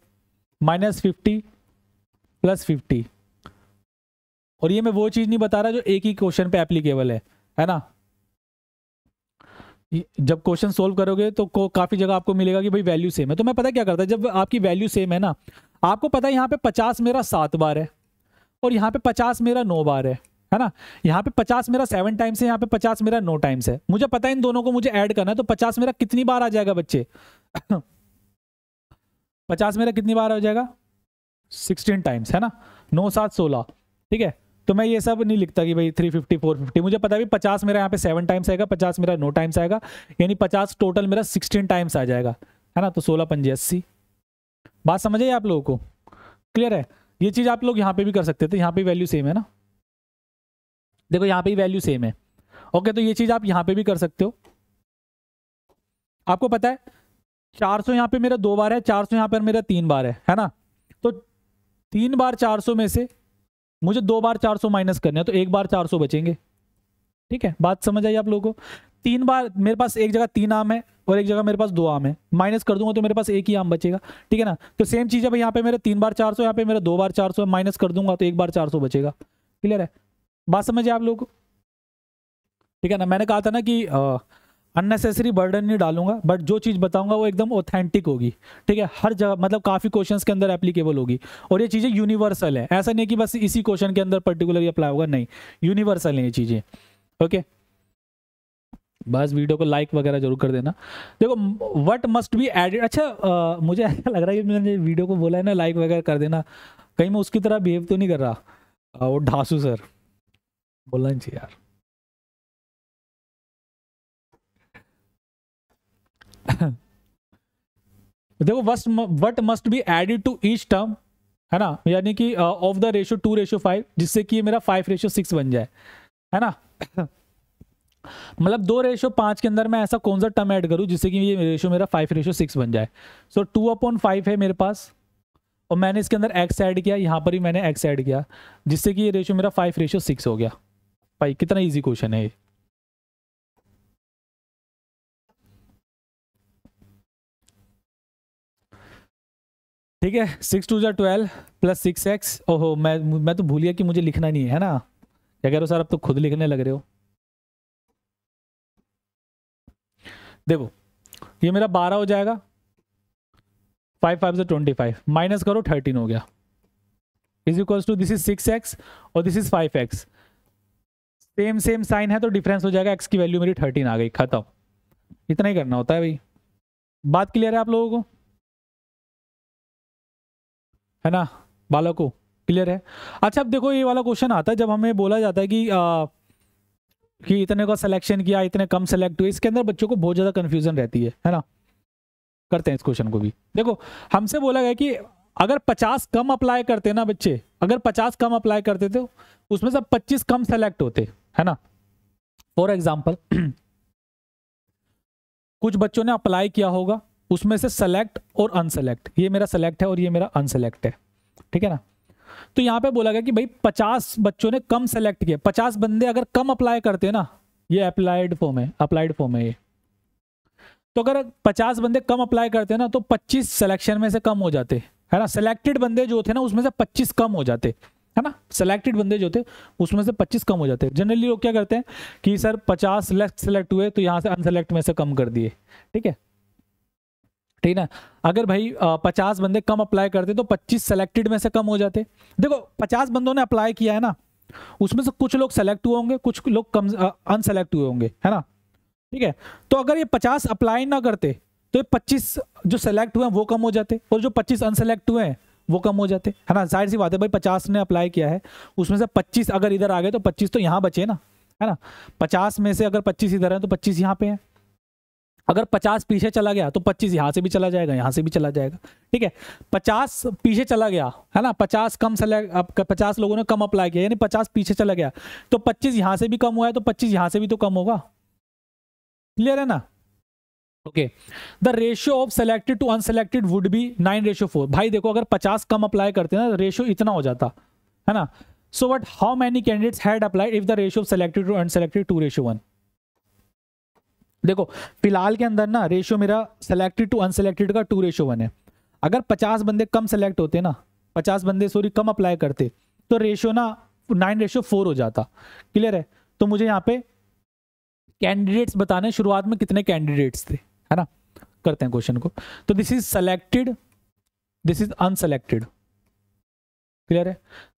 माइनस फिफ्टी प्लस फिफ्टी और ये मैं वो चीज़ नहीं बता रहा जो एक ही क्वेश्चन पे एप्लीकेबल है है ना जब क्वेश्चन सोल्व करोगे तो काफ़ी जगह आपको मिलेगा कि भाई वैल्यू सेम है तो मैं पता क्या करता जब आपकी वैल्यू सेम है ना आपको पता है यहाँ पे पचास मेरा सात बार है और यहाँ पे पचास मेरा नौ बार है है ना यहाँ पे पचास मेरा सेवन टाइम्स है यहाँ पे पचास मेरा नौ टाइम्स है मुझे पता है इन दोनों को मुझे ऐड करना है तो पचास मेरा कितनी बार आ जाएगा बच्चे पचास मेरा कितनी बार आ जाएगा सिक्सटीन टाइम्स है ना नौ सात सोलह ठीक है तो मैं ये सब नहीं लिखता कि भाई थ्री फिफ्टी फोर फिफ्टी मुझे पता भी पचास मेरा यहाँ पे सेवन टाइम्स आएगा पचास मेरा नो टाइम्स आएगा यानी पचास टोटल मेरा सिक्सटीन टाइम्स आ जाएगा है ना तो सोलह पंजे अस्सी बात समझिए आप लोगों को क्लियर है ये चीज़ आप लोग यहाँ पे भी कर सकते थे यहाँ पे वैल्यू सेम है ना देखो यहाँ पे वैल्यू सेम है ओके तो ये चीज़ आप यहाँ पे भी कर सकते हो आपको पता है चार सौ यहाँ पे मेरा दो बार है चार सौ यहाँ पर मेरा तीन बार है है ना तो तीन बार चार सौ में से मुझे दो बार 400 माइनस करने है तो एक बार 400 बचेंगे ठीक है बात समझ आई आप लोगों को तीन बार मेरे पास एक जगह तीन आम है और एक जगह मेरे पास दो आम है माइनस कर दूंगा तो मेरे पास एक ही आम बचेगा ठीक है ना तो सेम चीज़ है भाई यहाँ पे मेरे तीन बार चार सौ यहाँ पे मेरा दो बार चार सौ माइनस कर दूंगा तो एक बार चार सौ बचेगा क्लियर है बात समझ आप लोगों को ठीक है ना मैंने कहा था ना कि आ, अननेसेसरी बर्डन नहीं डालूंगा बट जो चीज़ बताऊंगा वो एकदम ऑथेंटिक होगी ठीक है हर जगह मतलब काफ़ी क्वेश्चंस के अंदर एप्लीकेबल होगी और ये चीज़ें यूनिवर्सल है ऐसा नहीं कि बस इसी क्वेश्चन के अंदर पर्टिकुलरली अप्लाई होगा नहीं यूनिवर्सल है ये चीज़ें ओके बस वीडियो को लाइक वगैरह जरूर कर देना देखो वट मस्ट बी एडिड अच्छा आ, मुझे ऐसा लग रहा है कि मैंने वीडियो को बोला है ना लाइक वगैरह कर देना कहीं मैं उसकी तरह बिहेव तो नहीं कर रहा वो ढासू सर बोलना चाहिए यार देखो वस्ट what must be added to each term है ना यानी कि of the ratio to ratio five जिससे कि मेरा फाइव रेशो सिक्स बन जाए है ना मतलब दो रेशो पांच के अंदर मैं ऐसा कौन सा टर्म ऐड करूं जिससे कि ये रेशो मेरा फाइव रेशो सिक्स बन जाए सो टू अपॉन फाइव है मेरे पास और मैंने इसके अंदर एक्स ऐड किया यहाँ पर ही मैंने एक्स ऐड किया जिससे कि ये रेशो मेरा फाइव रेशो सिक्स हो गया भाई कितना ईजी क्वेश्चन है ये ठीक है सिक्स टू जो ट्वेल्व प्लस सिक्स एक्स ओहो मैं मैं तो भूल गया कि मुझे लिखना नहीं है है ना क्या कह रहे हो सर आप तो खुद लिखने लग रहे हो देखो ये मेरा बारह हो जाएगा फाइव फाइव से ट्वेंटी फाइव माइनस करो थर्टीन हो गया is equals to this is six x और this is five x same same sign है तो डिफरेंस हो जाएगा एक्स की वैल्यू मेरी थर्टीन आ गई खत्म इतना ही करना होता है भाई बात क्लियर है आप लोगों को है ना बाला क्लियर है अच्छा अब देखो ये वाला क्वेश्चन आता है जब हमें बोला जाता है कि आ, कि इतने का सिलेक्शन किया इतने कम सेलेक्ट हुए इसके अंदर बच्चों को बहुत ज़्यादा कन्फ्यूजन रहती है है ना करते हैं इस क्वेश्चन को भी देखो हमसे बोला गया कि अगर 50 कम अप्लाई करते ना बच्चे अगर 50 कम अप्लाई करते तो उसमें से 25 कम सेलेक्ट होते है ना फॉर एग्जाम्पल कुछ बच्चों ने अप्लाई किया होगा उसमें से सेलेक्ट और अनसेलेक्ट ये मेरा सेलेक्ट है और ये मेरा अनसेलेक्ट है ठीक है ना तो यहाँ पे बोला गया कि भाई 50 बच्चों ने कम सेलेक्ट किया 50 बंदे अगर कम अप्लाई करते हैं ना ये अप्लाइड फॉर्म है अप्लाइड फॉर्म है ये तो अगर 50 बंदे कम अप्लाई करते हैं ना तो 25 सिलेक्शन में से कम हो जाते है ना सेलेक्टेड बंदे जो थे ना उसमें से 25 कम हो जाते है ना सेलेक्टेड बंदे जो थे उसमें से 25 कम हो जाते हैं जनरली लोग क्या करते हैं कि सर 50 लेफ्ट सेलेक्ट हुए तो यहाँ से अनसेलेक्ट में से कम कर दिए ठीक है ठीक है अगर भाई पचास बंदे कम अप्लाई करते तो पच्चीस सेलेक्टेड में से कम हो जाते देखो पचास बंदों ने अप्लाई किया है ना उसमें से कुछ लोग सेलेक्ट हुए होंगे कुछ लोग कम अनसेलेक्ट हुए होंगे है ना ठीक है तो अगर ये पचास अप्लाई ना करते तो ये पच्चीस जो सेलेक्ट हुए हैं वो कम हो जाते और जो पच्चीस अनसेलेक्ट हुए हैं वो कम हो जाते है ना जाहिर सी बात है भाई पचास ने अप्लाई किया है उसमें से पच्चीस अगर इधर आ गए तो पच्चीस तो यहाँ बचे ना है ना पचास में से अगर पच्चीस इधर है तो पच्चीस यहाँ पे है अगर पचास पीछे चला गया तो पच्चीस यहाँ से भी चला जाएगा यहाँ से भी चला जाएगा ठीक है पचास पीछे चला गया है ना पचास कम सेलेक्ट पचास लोगों ने कम अप्लाई किया यानी पचास पीछे चला गया तो पच्चीस यहाँ से भी कम हुआ है तो पच्चीस यहाँ से भी तो कम होगा क्लियर है ना okay the ratio of selected to unselected would be nine ratio four भाई देखो अगर पचास कम अप्लाई करते ना रेशियो इतना हो जाता है ना so what how many candidates had applied if the ratio of selected to unselected two ratio one देखो फिलहाल के अंदर ना रेशियो मेरा सेलेक्टेड टू अनसेलेक्टेड का टू रेशियो वन है अगर पचास बंदे कम सेलेक्ट होते ना पचास बंदे सॉरी कम अप्लाई करते तो रेशियो ना नाइन रेशियो फोर हो जाता क्लियर है तो मुझे यहाँ पे कैंडिडेट्स बताने शुरुआत में कितने कैंडिडेट्स थे है ना करते हैं क्वेश्चन को तो this is selected this is unselected clear है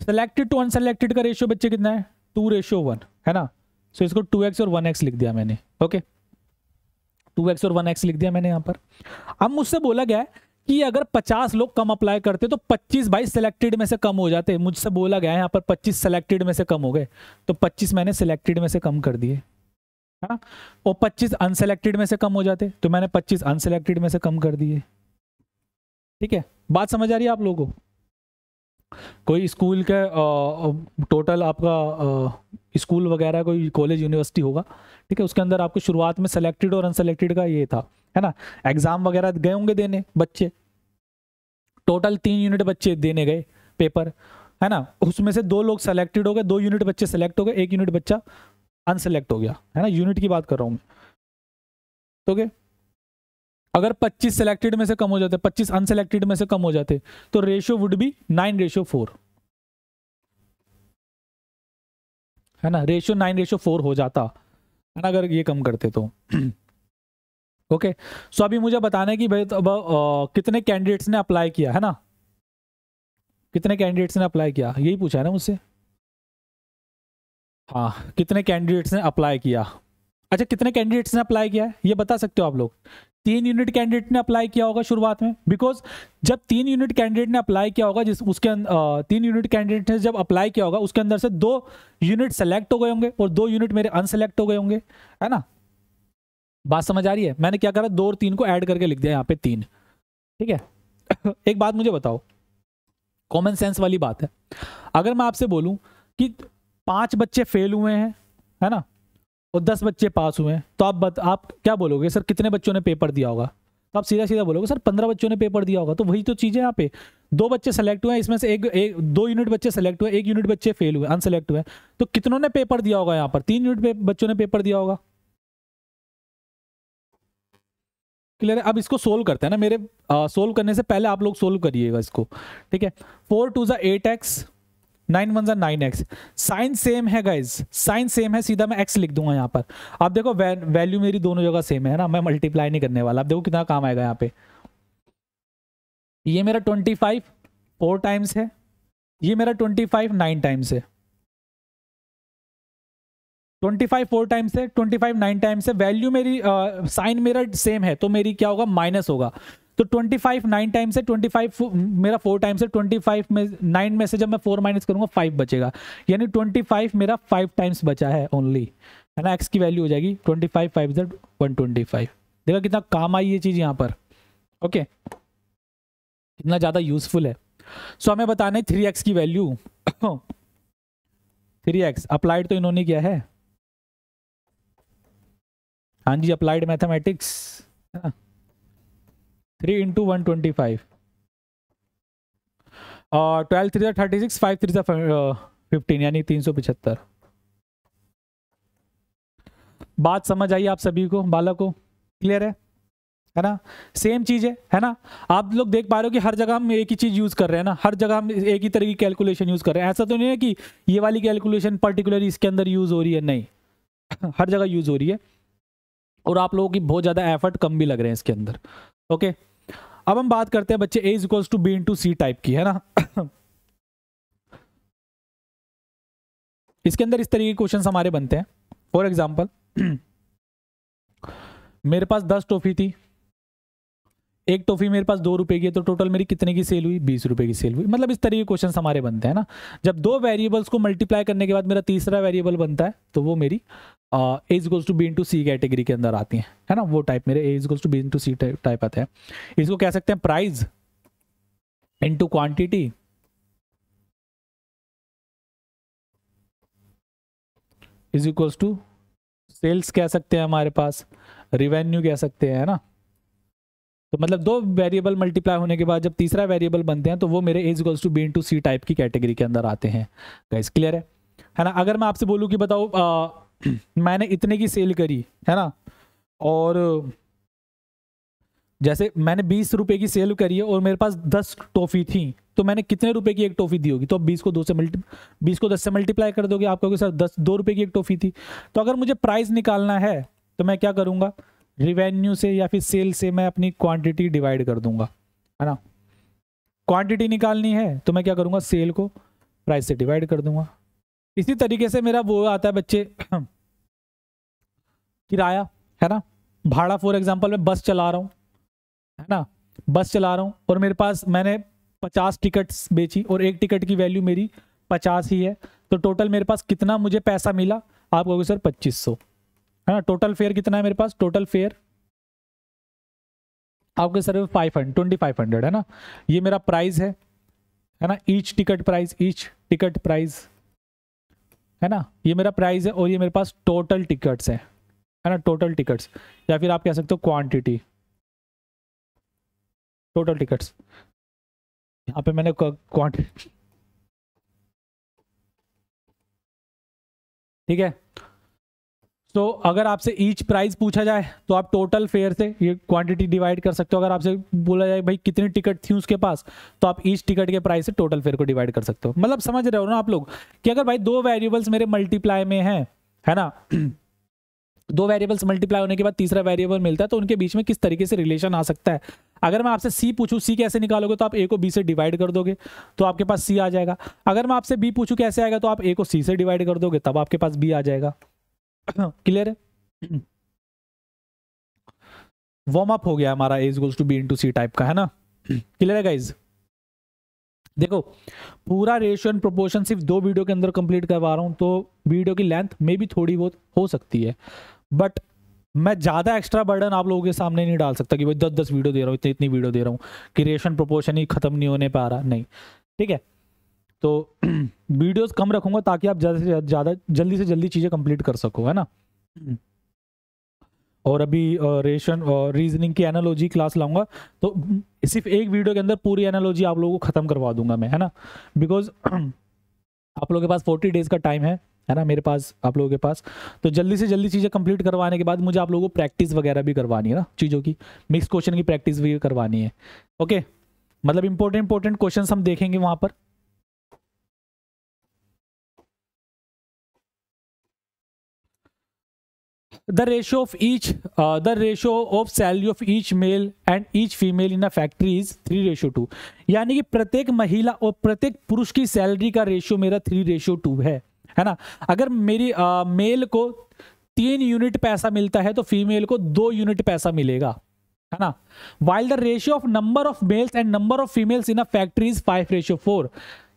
सेलेक्टेड टू अनसेलेक्टेड का रेशियो बच्चे कितना है टू रेशियो वन है ना सो so इसको टू एक्स और वन एक्स लिख दिया मैंने ओके okay? टू एक्स और वन एक्स लिख दिया मैंने यहाँ पर अब मुझसे बोला गया कि अगर 50 लोग कम अप्लाई करते तो 25 बाई सेलेक्टेड में से कम हो जाते मुझसे बोला गया है यहाँ पर 25 सेलेक्टेड में से कम हो गए तो 25 मैंने सेलेक्टेड में से कम कर दिए है हाँ? ना और 25 अनसेलेक्टेड में से कम हो जाते तो मैंने 25 अनसेलेक्टेड में से कम कर दिए ठीक है बात समझ आ रही है आप लोगों को कोई स्कूल का टोटल आपका स्कूल वगैरह कोई कॉलेज यूनिवर्सिटी होगा ठीक है उसके अंदर आपको शुरुआत में सेलेक्टेड और अनसेलेक्टेड का ये था है ना एग्जाम वगैरह गए होंगे देने बच्चे टोटल तीन यूनिट बच्चे देने गए पेपर है ना उसमें से दो लोग सेलेक्टेड हो गए दो यूनिट बच्चे सेलेक्ट हो गए एक यूनिट बच्चा अनसेलेक्ट हो गया है ना यूनिट की बात कर रहा हूँ मैं तो अगर 25 सिलेक्टेड में से कम हो जाते 25 अनसेलेक्टेड में से कम हो जाते तो ratio would be nine ratio four है ना रेशियो नाइन रेशियो फोर हो जाता है ना अगर ये कम करते तो ओके सो अभी मुझे बताना है कि भाई तो अब कितने कैंडिडेट्स ने अप्लाई किया है ना कितने कैंडिडेट्स ने अप्लाई किया यही पूछा है ना मुझसे हाँ कितने कैंडिडेट्स ने अप्लाई किया अच्छा कितने कैंडिडेट्स ने अप्लाई किया है ये बता सकते हो आप लोग तीन यूनिट कैंडिडेट ने अप्लाई किया होगा शुरुआत में बिकॉज जब तीन यूनिट कैंडिडेट ने अप्लाई किया होगा जिस उसके अं, तीन यूनिट कैंडिडेट ने जब अप्लाई किया होगा उसके अंदर से दो यूनिट सेलेक्ट हो गए होंगे और दो यूनिट मेरे अनसेलेक्ट हो गए होंगे है ना बात समझ आ रही है मैंने क्या करा दो और तीन को ऐड करके लिख दिया यहाँ पे तीन ठीक है एक बात मुझे बताओ कॉमन सेंस वाली बात है अगर मैं आपसे बोलूँ कि पांच बच्चे फेल हुए हैं है ना और दस बच्चे पास हुए तो आप बत, आप क्या बोलोगे सर कितने बच्चों ने पेपर दिया होगा तो आप सीधा सीधा बोलोगे सर पंद्रह बच्चों ने पेपर दिया होगा तो वही तो चीजें यहाँ पे दो बच्चे सेलेक्ट हुए हैं इसमें से एक, एक दो यूनिट बच्चे सेलेक्ट हुए एक यूनिट बच्चे फेल हुए अनसेलेक्ट हुए तो कितनों ने पेपर दिया होगा यहाँ पर तीन यूनिट बच्चों ने पेपर दिया होगा क्लियर है अब इसको सोल्व करते हैं ना मेरे सोल्व करने से पहले आप लोग सोल्व करिएगा इसको ठीक है फोर टू ज़ा eight x nine one are nine x sign same है गाइज साइन सेम है सीधा मैं एक्स लिख दूंगा यहाँ पर आप देखो वैल्यू मेरी दोनों जगह सेम है ना मैं मल्टीप्लाई नहीं करने वाला आप देखो कितना काम आएगा यहाँ पे ये मेरा ट्वेंटी फाइव फोर टाइम्स है ये मेरा ट्वेंटी फाइव नाइन टाइम्स है ट्वेंटी फाइव फोर टाइम्स है ट्वेंटी फाइव नाइन टाइम्स है वैल्यू मेरी साइन uh, मेरा सेम है तो मेरी क्या होगा माइनस होगा तो 25 फाइव नाइन टाइम से 25 मेरा फोर टाइम से 25 में नाइन में से जब मैं फोर माइनस करूंगा फाइव बचेगा यानी 25 मेरा फाइव टाइम्स बचा है ओनली है ना एक्स की वैल्यू हो जाएगी 25 फाइव फाइव जेड वन देखा कितना काम आई ये चीज़ यहाँ पर ओके कितना ज़्यादा यूजफुल है सो so, हमें बताना है थ्री एक्स की वैल्यू थ्री एक्स अप्लाइड तो इन्होंने किया है हाँ जी अप्लाइड मैथमेटिक्स है ना three into one twenty five twelve three thirty six five three fifteen यानी तीन सौ पिछहत्तर बात समझ आई आप सभी को बालक को क्लियर है है ना सेम चीज़ है है ना आप लोग देख पा रहे हो कि हर जगह हम एक ही चीज़ यूज़ कर रहे हैं ना हर जगह हम एक ही तरह की कैलकुलेशन यूज़ कर रहे हैं ऐसा तो नहीं है कि ये वाली कैलकुलेशन पर्टिकुलर इसके अंदर यूज़ हो रही है नहीं हर जगह यूज़ हो रही है और आप लोगों की बहुत ज़्यादा एफर्ट कम भी लग रहे हैं इसके अंदर ओके अब हम बात करते हैं बच्चे A is equals to B into C type की है ना इसके अंदर इस तरीके के क्वेश्चन हमारे बनते हैं फॉर एग्जाम्पल मेरे पास दस टॉफी थी एक टॉफ़ी तो मेरे पास दो रुपए की है तो टोटल मेरी कितने की सेल हुई बीस रुपए की सेल हुई मतलब इस तरीके के क्वेश्चन हमारे बनते हैं ना जब दो वेरिएबल्स को मल्टीप्लाई करने के बाद मेरा तीसरा वेरिएबल बनता है तो वो मेरी A is equals to B into C category के अंदर आती है है ना वो टाइप मेरे A is equals to B into C type आते हैं इसको कह सकते हैं price into quantity is equals to sales कह सकते हैं हमारे पास रिवेन्यू कह सकते हैं ना तो मतलब दो वेरिएबल मल्टीप्लाई होने के बाद जब तीसरा वेरिएबल बनते हैं तो वो मेरे A is equals to B to C type की कैटेगरी के अंदर आते हैं गाइज क्लियर है है ना अगर मैं आपसे बोलूँ कि बताओ आ, मैंने इतने की सेल करी है ना और जैसे मैंने बीस रुपये की सेल करी है और मेरे पास दस टॉफ़ी थी तो मैंने कितने रुपए की एक टॉफ़ी दी होगी तो बीस को दो से मल्टी बीस को दस से मल्टीप्लाई कर दोगे आप कहोगे सर दस दो रुपए की एक टॉफ़ी थी तो अगर मुझे प्राइस निकालना है तो मैं क्या करूंगा रिवेन्यू से या फिर सेल से मैं अपनी क्वांटिटी डिवाइड कर दूंगा है ना क्वांटिटी निकालनी है तो मैं क्या करूँगा सेल को प्राइस से डिवाइड कर दूंगा इसी तरीके से मेरा वो आता है बच्चे किराया है ना भाड़ा फॉर एग्जाम्पल मैं बस चला रहा हूँ है ना बस चला रहा हूँ और मेरे पास मैंने पचास टिकट्स बेची और एक टिकट की वैल्यू मेरी पचास ही है तो टोटल मेरे पास कितना मुझे पैसा मिला आप कहोगे सर पच्चीस सौ है ना टोटल फेयर कितना है मेरे पास टोटल फेयर आपके sir five hundred twenty five hundred है ना ये मेरा प्राइस है है ना each ticket price each ticket price है ना ये मेरा प्राइस है और ये मेरे पास टोटल टिकट्स है है ना टोटल टिकट्स या फिर आप कह सकते हो क्वांटिटी टोटल टिकट्स यहाँ पे मैंने क्वांटिटी ठीक है तो अगर आपसे ईच प्राइस पूछा जाए तो आप टोटल फेयर से ये क्वांटिटी डिवाइड कर सकते हो अगर आपसे बोला जाए भाई कितनी टिकट थी उसके पास तो आप ईच टिकट के प्राइस से टोटल फेयर को डिवाइड कर सकते हो मतलब समझ रहे हो ना आप लोग कि अगर भाई दो वेरिएबल्स मेरे मल्टीप्लाई में हैं है ना दो वेरिएबल्स मल्टीप्लाई होने के बाद तीसरा वेरिएबल मिलता है तो उनके बीच में किस तरीके से रिलेशन आ सकता है अगर मैं आपसे सी पूछूं सी कैसे निकालोगे तो आप ए को बी से डिवाइड कर दोगे तो आपके पास सी आ जाएगा अगर मैं आपसे बी पूछूं कैसे आएगा तो आप ए को सी से डिवाइड कर दोगे तब आपके पास बी आ जाएगा क्लियर हाँ, है वार्म हम्म। अप हो गया हमारा A is equals to B in C type का है ना क्लियर है गाइज देखो पूरा रेशियो एंड प्रोपोर्शन सिर्फ दो वीडियो के अंदर कंप्लीट करवा रहा हूं तो वीडियो की लेंथ में भी थोड़ी बहुत हो सकती है बट मैं ज़्यादा एक्स्ट्रा बर्डन आप लोगों के सामने नहीं डाल सकता कि भाई दस दस वीडियो दे रहा हूँ इतनी इतनी वीडियो दे रहा हूँ कि रेशन प्रोपोर्शन ही खत्म नहीं होने पा रहा नहीं ठीक है तो वीडियोस कम रखूंगा ताकि आप ज़्यादा से ज़्यादा जल्दी से जल्दी चीज़ें कंप्लीट कर सको है ना और अभी रेशन और रीजनिंग की एनालॉजी क्लास लाऊंगा तो सिर्फ एक वीडियो के अंदर पूरी एनालॉजी आप लोगों को ख़त्म करवा दूंगा मैं है ना बिकॉज आप लोगों के पास फोर्टी डेज़ का टाइम है है ना मेरे पास आप लोगों के पास तो जल्दी से जल्दी चीज़ें कंप्लीट करवाने के बाद मुझे आप लोगों को प्रैक्टिस वगैरह भी करवानी है ना चीज़ों की मिक्स क्वेश्चन की प्रैक्टिस भी करवानी है ओके मतलब इंपॉर्टेंट इंपॉर्टेंट क्वेश्चन हम देखेंगे वहाँ पर the ratio of each the the of salary of each male and each female in a factory is three ratio two यानी कि प्रत्येक महिला और प्रत्येक पुरुष की सैलरी का रेशियो मेरा थ्री रेशियो टू है है ना अगर मेरी आ, uh, मेल को तीन यूनिट पैसा मिलता है तो फीमेल को दो यूनिट पैसा मिलेगा है ना while the ratio of number of males and number of females in a factory is five ratio four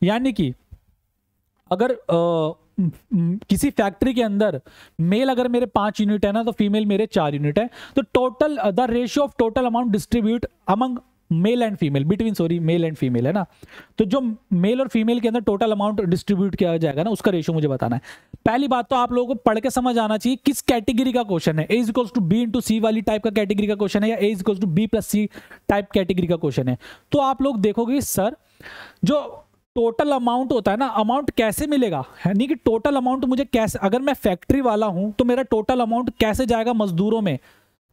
यानी कि अगर आ, uh, किसी फैक्ट्री के अंदर मेल अगर मेरे पांच यूनिट है ना तो फीमेल मेरे चार यूनिट है तो total the ratio of total amount distribute among male and female between sorry male and female है ना तो जो मेल और फीमेल के अंदर टोटल अमाउंट डिस्ट्रीब्यूट किया जाएगा ना उसका रेशियो मुझे बताना है पहली बात तो आप लोगों को पढ़ के समझ आना चाहिए किस कैटेगरी का क्वेश्चन है A is equals to B into C वाली टाइप का कैटेगरी का क्वेश्चन है या A is equals to B plus C type category का क्वेश्चन है तो आप लोग देखोगे सर जो टोटल अमाउंट होता है ना अमाउंट कैसे मिलेगा यानी कि टोटल अमाउंट मुझे कैसे अगर मैं फैक्ट्री वाला हूँ तो मेरा टोटल अमाउंट कैसे जाएगा मजदूरों में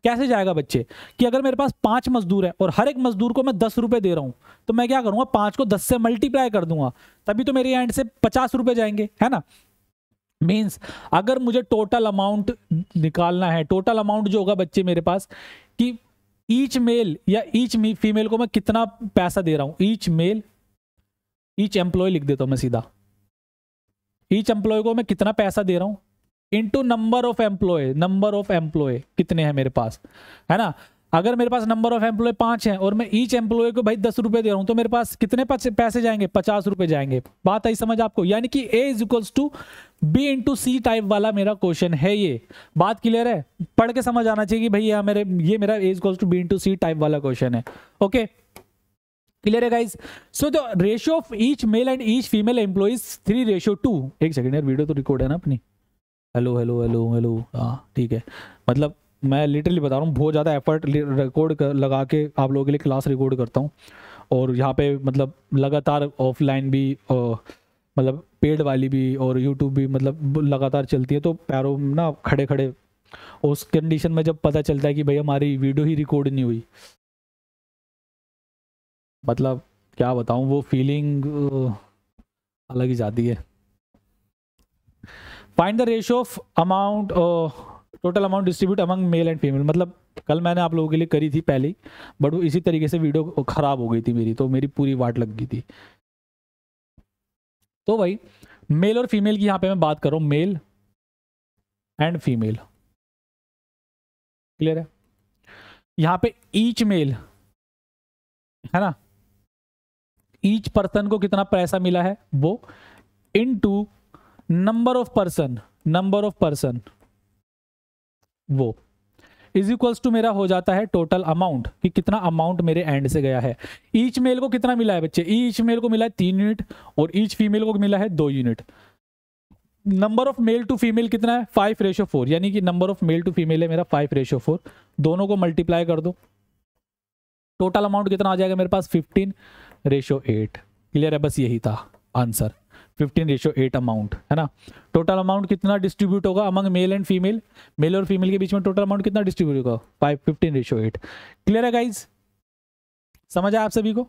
कैसे जाएगा बच्चे कि अगर मेरे पास पाँच मजदूर है और हर एक मजदूर को मैं दस रुपए दे रहा हूँ तो मैं क्या करूँगा पाँच को दस से मल्टीप्लाई कर दूंगा तभी तो मेरे एंड से पचास रुपये जाएंगे है ना मीन्स अगर मुझे टोटल अमाउंट निकालना है टोटल अमाउंट जो होगा बच्चे मेरे पास कि ईच मेल या ईच फीमेल को मैं कितना पैसा दे रहा हूँ ईच मेल ईच एम्प्लॉय लिख देता हूं मैं सीधा ईच एम्प्लॉय को मैं कितना पैसा दे रहा हूँ into number of employ number of employ कितने हैं मेरे पास है ना अगर मेरे पास नंबर ऑफ एम्प्लॉय पांच हैं और मैं ईच एम्प्लॉय को भाई दस रुपए दे रहा हूं तो मेरे पास कितने पैसे जाएंगे पचास रुपए जाएंगे बात आई समझ आपको यानी कि A is equals to B into C type वाला मेरा क्वेश्चन है ये बात क्लियर है पढ़ के समझ आना चाहिए कि भाई यह मेरे ये मेरा A is equals to B into C type वाला क्वेश्चन है ओके okay? क्लियर है guys so the ratio of each male and each female employees three ratio two एक सेकेंड यार वीडियो तो रिकॉर्ड है ना अपनी हेलो हेलो हेलो हेलो हाँ ठीक है मतलब मैं लिटरली बता रहा हूँ बहुत ज़्यादा एफर्ट रिकॉर्ड लगा के आप लोगों के लिए क्लास रिकॉर्ड करता हूँ और यहाँ पे मतलब लगातार ऑफलाइन भी और, मतलब पेड वाली भी और यूट्यूब भी मतलब लगातार चलती है तो पैरों ना खड़े खड़े उस कंडीशन में जब पता चलता है कि भाई हमारी वीडियो ही रिकॉर्ड नहीं हुई मतलब क्या बताऊं वो फीलिंग अलग ही जाती है find the ratio of amount total amount distribute among male and female मतलब कल मैंने आप लोगों के लिए करी थी पहले बट वो इसी तरीके से वीडियो ख़राब हो गई थी मेरी तो मेरी पूरी वाट लग गई थी तो भाई मेल और फीमेल की यहाँ पे मैं बात कर रहा हूँ मेल एंड फीमेल क्लियर है यहाँ पे ईच मेल है ना ईच पर्सन को कितना पैसा मिला है वो into number of person number of person वो इज इक्वल्स टू मेरा हो जाता है टोटल अमाउंट कि कितना अमाउंट मेरे एंड से गया है ईच मेल को कितना मिला है बच्चे ईच मेल को मिला है तीन यूनिट और ईच फीमेल को मिला है दो unit number of male to female कितना है फाइव रेशो फोर यानी कि number of male to female है मेरा फाइव रेशो फोर दोनों को मल्टीप्लाई कर दो टोटल अमाउंट कितना आ जाएगा मेरे पास फिफ्टीन रेशो एट क्लियर है बस यही था answer fifteen ratio eight amount है ना टोटल अमाउंट कितना डिस्ट्रीब्यूट होगा among male and female male और फीमेल के बीच में टोटल अमाउंट कितना डिस्ट्रीब्यूट होगा five fifteen ratio eight clear है गाइज समझ आया आप सभी को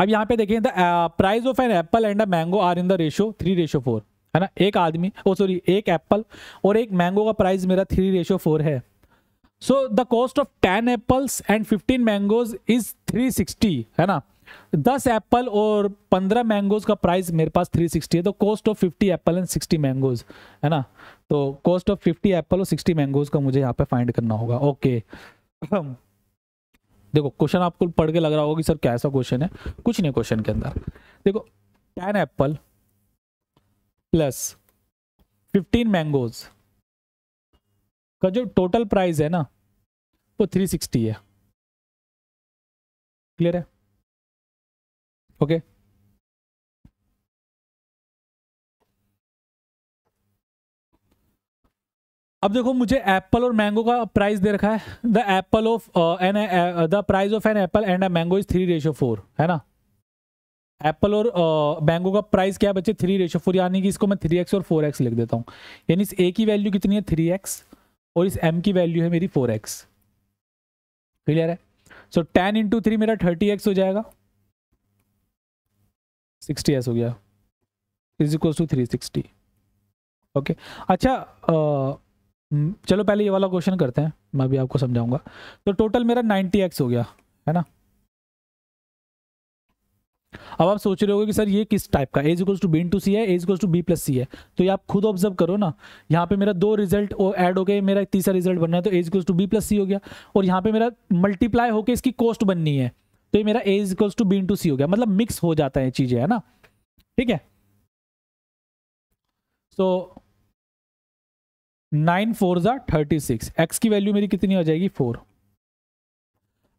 अब यहाँ पे देखें the price of an apple and a mango are in the ratio three ratio four है ना एक आदमी ओ oh, सॉरी एक एप्पल और एक मैंगो का प्राइस मेरा थ्री रेशो फोर है so the cost of ten apples and fifteen mangoes is three sixty है ना दस एप्पल और पंद्रह मैंगोज का प्राइस मेरे पास थ्री सिक्सटी है तो cost of fifty apple and sixty mangoes है ना तो कॉस्ट ऑफ फिफ्टी एप्पल और सिक्सटी मैंगोज का मुझे यहाँ पे फाइंड करना होगा ओके देखो क्वेश्चन आपको पढ़ के लग रहा होगा कि सर कैसा क्वेश्चन है कुछ नहीं क्वेश्चन के अंदर देखो ten apple plus fifteen mangoes का जो टोटल प्राइस है ना वो थ्री सिक्सटी है क्लियर है ओके अब देखो मुझे एप्पल और मैंगो का प्राइस दे रखा है the apple of an the price of an apple and a mango is three ratio four है ना एप्पल और मैंगो uh, का प्राइस क्या है बच्चे थ्री रेशो फोर यानी कि इसको मैं थ्री एक्स और फोर एक्स लिख देता हूँ यानी इस ए की वैल्यू कितनी है थ्री एक्स और इस एम की वैल्यू है मेरी फोर एक्स क्लियर है सो टेन इंटू थ्री मेरा थर्टी एक्स हो जाएगा सिक्सटी एस हो गया is equal to three sixty okay अच्छा आ, चलो पहले ये वाला क्वेश्चन करते हैं मैं भी आपको समझाऊंगा तो टोटल मेरा नाइन्टी एक्स हो गया है ना अब आप सोच रहे होगे कि सर ये किस टाइप का A is equals to B to C है A is equals to B plus C है तो ये आप खुद ऑब्जर्व करो ना यहाँ पे मेरा दो रिजल्ट ऐड हो गए मेरा तीसरा रिजल्ट बनना है तो A is equals to B plus C हो गया और यहाँ पे मेरा मल्टीप्लाई होकर इसकी कॉस्ट बननी है तो ये मेरा A is equals to B to C हो गया मतलब मिक्स हो जाता है चीज़ें है ना ठीक है so nine four are thirty six x की वैल्यू मेरी कितनी हो जाएगी फोर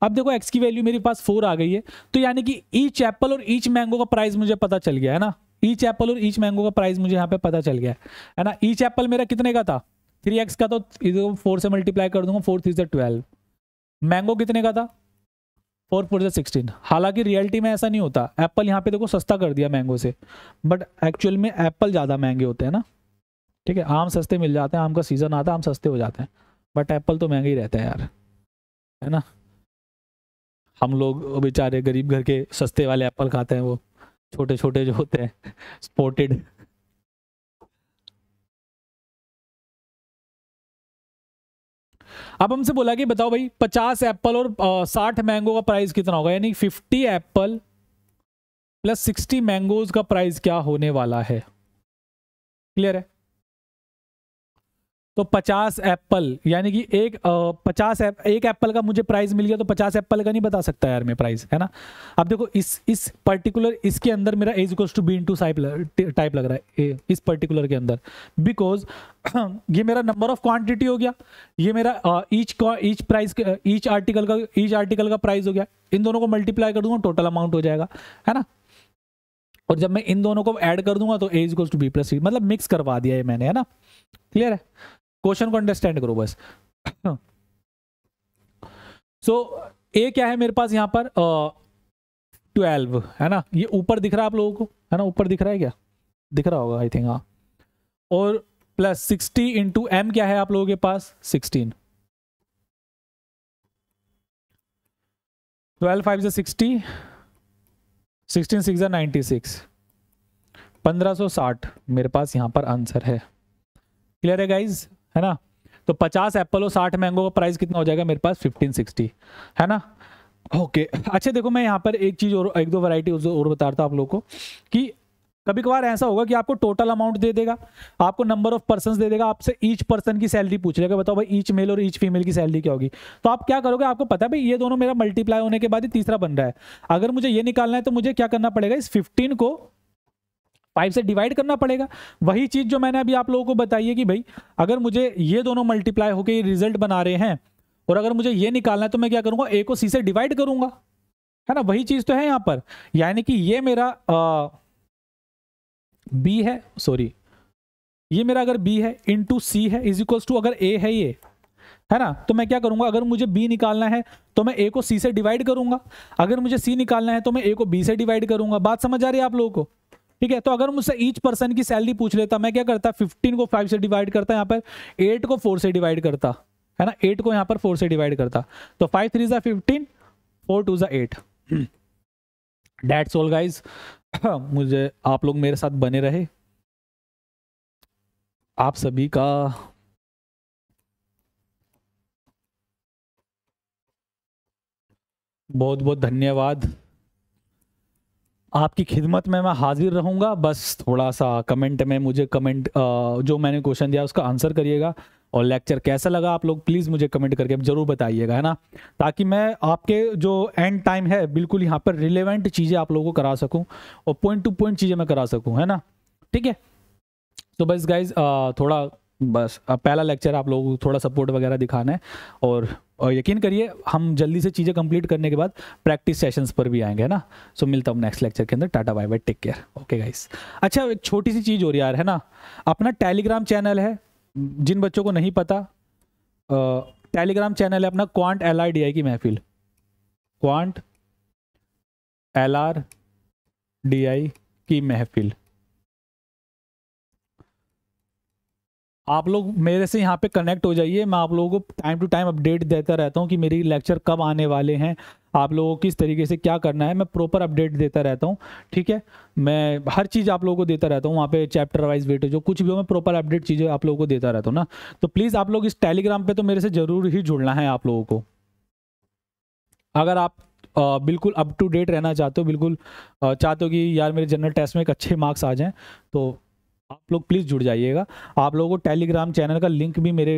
अब देखो एक्स की वैल्यू मेरे पास फोर आ गई है तो यानी कि ईच एप्पल और ईच मैंगो का प्राइस मुझे पता चल गया है ना ईच एप्पल और ईच मैंगो का प्राइस मुझे यहाँ पे पता चल गया है ना ईच एप्पल मेरा कितने का था थ्री एक्स का तो फोर से मल्टीप्लाई कर दूंगा फोर थ्री से ट्वेल्व मैंगो कितने का था फोर फोर से सिक्सटीन हालांकि रियलिटी में ऐसा नहीं होता एप्पल यहाँ पे देखो सस्ता कर दिया मैंगो से बट एक्चुअल में एप्पल ज़्यादा महंगे होते हैं ना ठीक है आम सस्ते मिल जाते हैं आम का सीज़न आता है आम सस्ते हो जाते हैं बट एप्पल तो महंगे ही रहते हैं यार है ना हम लोग बेचारे गरीब घर के सस्ते वाले एप्पल खाते हैं वो छोटे छोटे जो होते हैं स्पोर्टेड अब हमसे बोला कि बताओ भाई पचास एप्पल और साठ मैंगो का प्राइस कितना होगा यानी fifty apple plus sixty mangoes का प्राइस क्या होने वाला है क्लियर है तो 50 एप्पल यानी कि एक पचास एप, एक एप्पल का मुझे प्राइस मिल गया तो 50 एप्पल का नहीं बता सकता यार मैं प्राइस है ना अब देखो इस इस पर्टिकुलर इसके अंदर मेरा A is equals to B into type लग रहा है इस पर्टिकुलर के अंदर बिकॉज ये मेरा नंबर ऑफ क्वांटिटी हो गया ये मेरा each each price each article का ईच आर्टिकल का प्राइस हो गया इन दोनों को मल्टीप्लाई कर दूंगा टोटल अमाउंट हो जाएगा है ना और जब मैं इन दोनों को ऐड कर दूंगा तो A is equals to B plus C मतलब मिक्स करवा दिया ये मैंने है ना क्लियर है क्वेश्चन को अंडरस्टैंड करो बस सो so, ए क्या है मेरे पास यहाँ पर ट्वेल्व uh, है ना ये ऊपर दिख रहा है आप लोगों को है ना ऊपर दिख रहा है क्या दिख रहा होगा आई थिंक हाँ और प्लस सिक्सटी इंटू एम क्या है आप लोगों के पास सिक्सटीन ट्वेल्व फाइव से sixty sixteen six ninety six पंद्रह सौ साठ मेरे पास यहाँ पर आंसर है क्लियर है गाइज है ना तो 50 एप्पल और 60 मैंगो का प्राइस कितना हो जाएगा मेरे पास 1560 है ना ओके okay. अच्छा देखो मैं यहाँ पर एक चीज़ और एक दो वैरायटी और बता रहा था आप लोगों को कि कभी कभार ऐसा होगा कि आपको टोटल अमाउंट दे देगा आपको नंबर ऑफ पर्सन दे देगा आपसे ईच पर्सन की सैलरी पूछ लेगा बताओ भाई ईच मेल और ईच फीमेल की सैलरी क्या होगी तो आप क्या करोगे आपको पता है भाई ये दोनों मेरा मल्टीप्लाई होने के बाद ही तीसरा बन रहा है अगर मुझे ये निकालना है तो मुझे क्या करना पड़ेगा इस फिफ्टीन को फाइव से डिवाइड करना पड़ेगा वही चीज़ जो मैंने अभी आप लोगों को बताई है कि भाई अगर मुझे ये दोनों मल्टीप्लाई होकर ये रिजल्ट बना रहे हैं और अगर मुझे ये निकालना है तो मैं क्या करूंगा ए को सी से डिवाइड करूंगा है ना वही चीज़ तो है यहां पर यानी कि ये मेरा आ, बी है सॉरी ये मेरा अगर बी है इन सी है इज इक्वल्स टू अगर ए है ये है ना तो मैं क्या करूंगा अगर मुझे बी निकालना है तो मैं ए को सी से डिवाइड करूंगा अगर मुझे सी निकालना है तो मैं ए को बी से डिवाइड करूंगा बात समझ आ रही है आप लोगों को ठीक है तो अगर मुझसे ईच पर्सन की सैलरी पूछ लेता मैं क्या करता फिफ्टीन को फाइव से डिवाइड करता यहाँ पर एट को फोर से डिवाइड करता है ना एट को यहाँ पर फोर से डिवाइड करता तो फाइव थ्री ज़ा फिफ्टीन फोर टू ज़ा एट डेट ऑल गाइज मुझे आप लोग मेरे साथ बने रहे आप सभी का बहुत बहुत धन्यवाद आपकी खिदमत में मैं हाजिर रहूँगा बस थोड़ा सा कमेंट में मुझे कमेंट जो मैंने क्वेश्चन दिया उसका आंसर करिएगा और लेक्चर कैसा लगा आप लोग प्लीज़ मुझे कमेंट करके ज़रूर बताइएगा है ना ताकि मैं आपके जो एंड टाइम है बिल्कुल यहाँ पर रिलेवेंट चीज़ें आप लोगों को करा सकूँ और पॉइंट टू पॉइंट चीज़ें मैं करा सकूँ है ना ठीक है तो बस गाइज थोड़ा बस पहला लेक्चर आप लोगों को थोड़ा सपोर्ट वगैरह दिखाना है और और यकीन करिए हम जल्दी से चीज़ें कंप्लीट करने के बाद प्रैक्टिस सेशंस पर भी आएंगे है ना सो so, मिलता हूँ नेक्स्ट लेक्चर के अंदर tata bye bye take care okay guys अच्छा एक छोटी सी चीज़ हो रही यार है ना अपना टेलीग्राम चैनल है जिन बच्चों को नहीं पता टेलीग्राम चैनल है अपना quant L R D I की महफिल quant L R D I की महफिल आप लोग मेरे से यहाँ पे कनेक्ट हो जाइए मैं आप लोगों को टाइम टू टाइम अपडेट देता रहता हूँ कि मेरी लेक्चर कब आने वाले हैं आप लोगों को किस तरीके से क्या करना है मैं प्रॉपर अपडेट देता रहता हूँ ठीक है मैं हर चीज़ आप लोगों को देता रहता हूँ वहाँ पे चैप्टर वाइज वेट जो कुछ भी हो मैं प्रॉपर अपडेट चीज़ें आप लोगों को देता रहता हूँ ना तो प्लीज़ आप लोग इस टेलीग्राम पर तो मेरे से ज़रूर ही जुड़ना है आप लोगों को अगर आप आ, बिल्कुल अप टू डेट रहना चाहते हो बिल्कुल आ, चाहते हो कि यार मेरे जनरल टेस्ट में एक अच्छे मार्क्स आ जाएँ तो आप लोग प्लीज़ जुड़ जाइएगा आप लोगों को टेलीग्राम चैनल का लिंक भी मेरे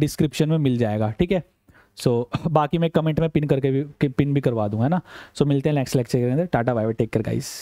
डिस्क्रिप्शन में मिल जाएगा ठीक है सो बाकी मैं कमेंट में पिन करके भी पिन भी करवा दूंगा है ना सो मिलते हैं नेक्स्ट लेक्चर के अंदर tata bye take care guys